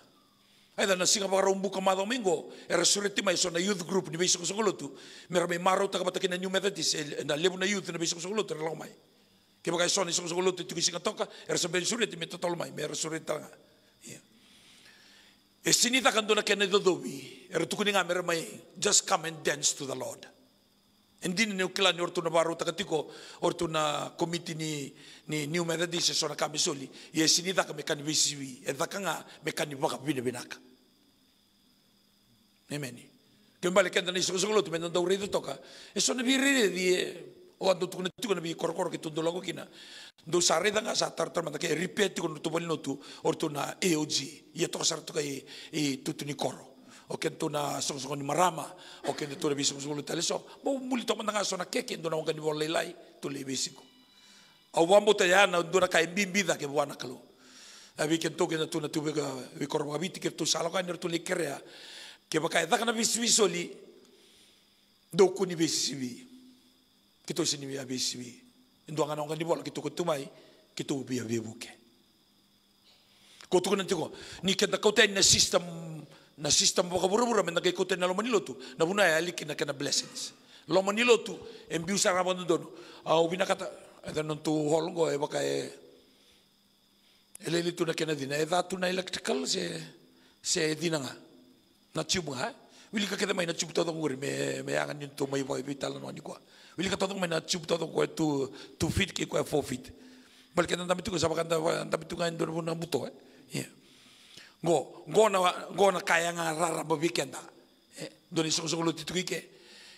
aida na singa vakarau buka ma domingo e resureti mai so na youth group ni veisokosokolotu mera mei marau taka vatakina new methodist na levu na youth na veisokosokolotu re lao mai Ke bagai soni sok sok lutu tiki singa toka, er seben suri ti meto tol mai, mer suri tanga. E sinita kan dona kene do dobi, er tu kuninga mer mai, just come and dance to the Lord. Endini ne ukila ni ortuna baru katiko, ortuna komiti ni ni New Methodist sona kami soli, e sinita kami kan bisiwi, e dakanga me kan baka bine binaka. Nemeni. Kembali kenda ni sok sok lutu menan daure toka, e sona birire di wadu tukuna tukuna bi korkor ki tundu lagu kina do sare danga sa tar tar mata ke repeat tukuna tubali no tu or tu na EOG ye to sar tu kai e tutuni koro o ken tu na song song ni marama o ken tu bi song song tele so mo muli to manga so na ke ken do na ngani bo lelai tu le besiko o wambo te ya na do na kai bimbi da ke wana kalo abi ken to ken tu na tu bega bi korbo abiti ke tu salo kan tu le kerea ke bakai da kana bisoli. do kuni bisibi kito sini bi abi sibi nduanga nonga ni bol kito kutumai kito bi abi buke kotuko nanti ko ni kenda kau na sistem na sistem boka buru-buru men na lomanilo tu na buna ya liki na kena blessings lomanilo tu embiu sara bandu dono au bina kata eh, ada nontu holgo e baka e eleli tu eh, eh, na kena dina e datu na electrical se se nga, na cium ha wili ka keda mai na cium todong nguri me me angan nyentu mai boy vital Bila kata tu mana cup tahu kau tu tu fit ke ko four fit. Balik kita tapi tu ko sabakan tapi tu kan dua ribu enam butuh. Eh. Ya. Go go na go na kaya ngarara babikan tak. Doni sungguh sungguh tu ike,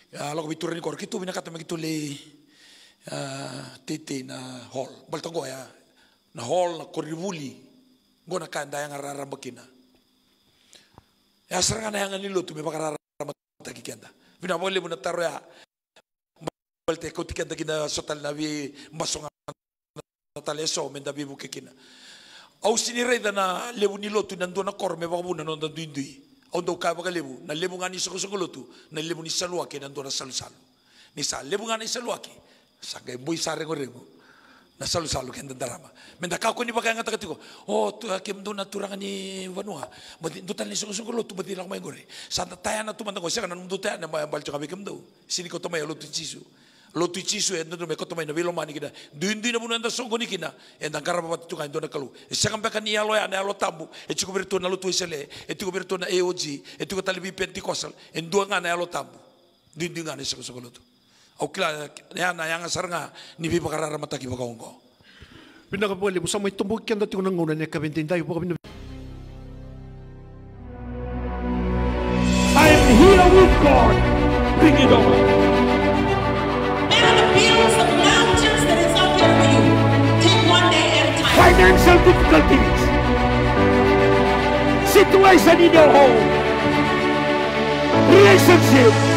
Kalau bicara ni korki tu bina kata begitu le na hall. Balik tu ya na hall na koribuli. Go na kanda yang ngarara bakina. Ya serangan yang ni lo tu me pakarara mata kikenda. Bina boleh bina taruh ya balti ko tikan da sotal so tal nabi masong natale so men da bibu au na lebu ni lotu nan na kor me babu na non da dindui au do ka baga lebu na lebu ngani so so lotu na lebu ni salwa ke nan na salu salu ni sa lebu ngani salwa ke sa ga boi sa rengo rengo na salu salu ke darama men da ka ko ni ngata katiko oh tu hakim do na turang ni vanua badi do tan ni so so lotu badi la mai gore sa ta ya na tu man ko sa na ta na bal chaka bikem do sini ko to mai lotu jisu lotu chisu e ya, ndono me koto mai na velo mani kina duin duin abu nanda songo ni kina e kalu e sakam peka ni alo eh, eh, eh, ya alo tabu e chiku berto na lotu isele e tuku berto na eog e tuku talibi pentikosal e ndua ngana alo tabu duin duin ngana seko seko lotu au kila na yang saranga ni bi pakarara mata ki bakaongo Pindah ke pokok lebu sama itu mungkin nanti orang ngono kabinetin kabintin dai I am here with God. Bring it on. financial difficulties, situation in your home, relationship,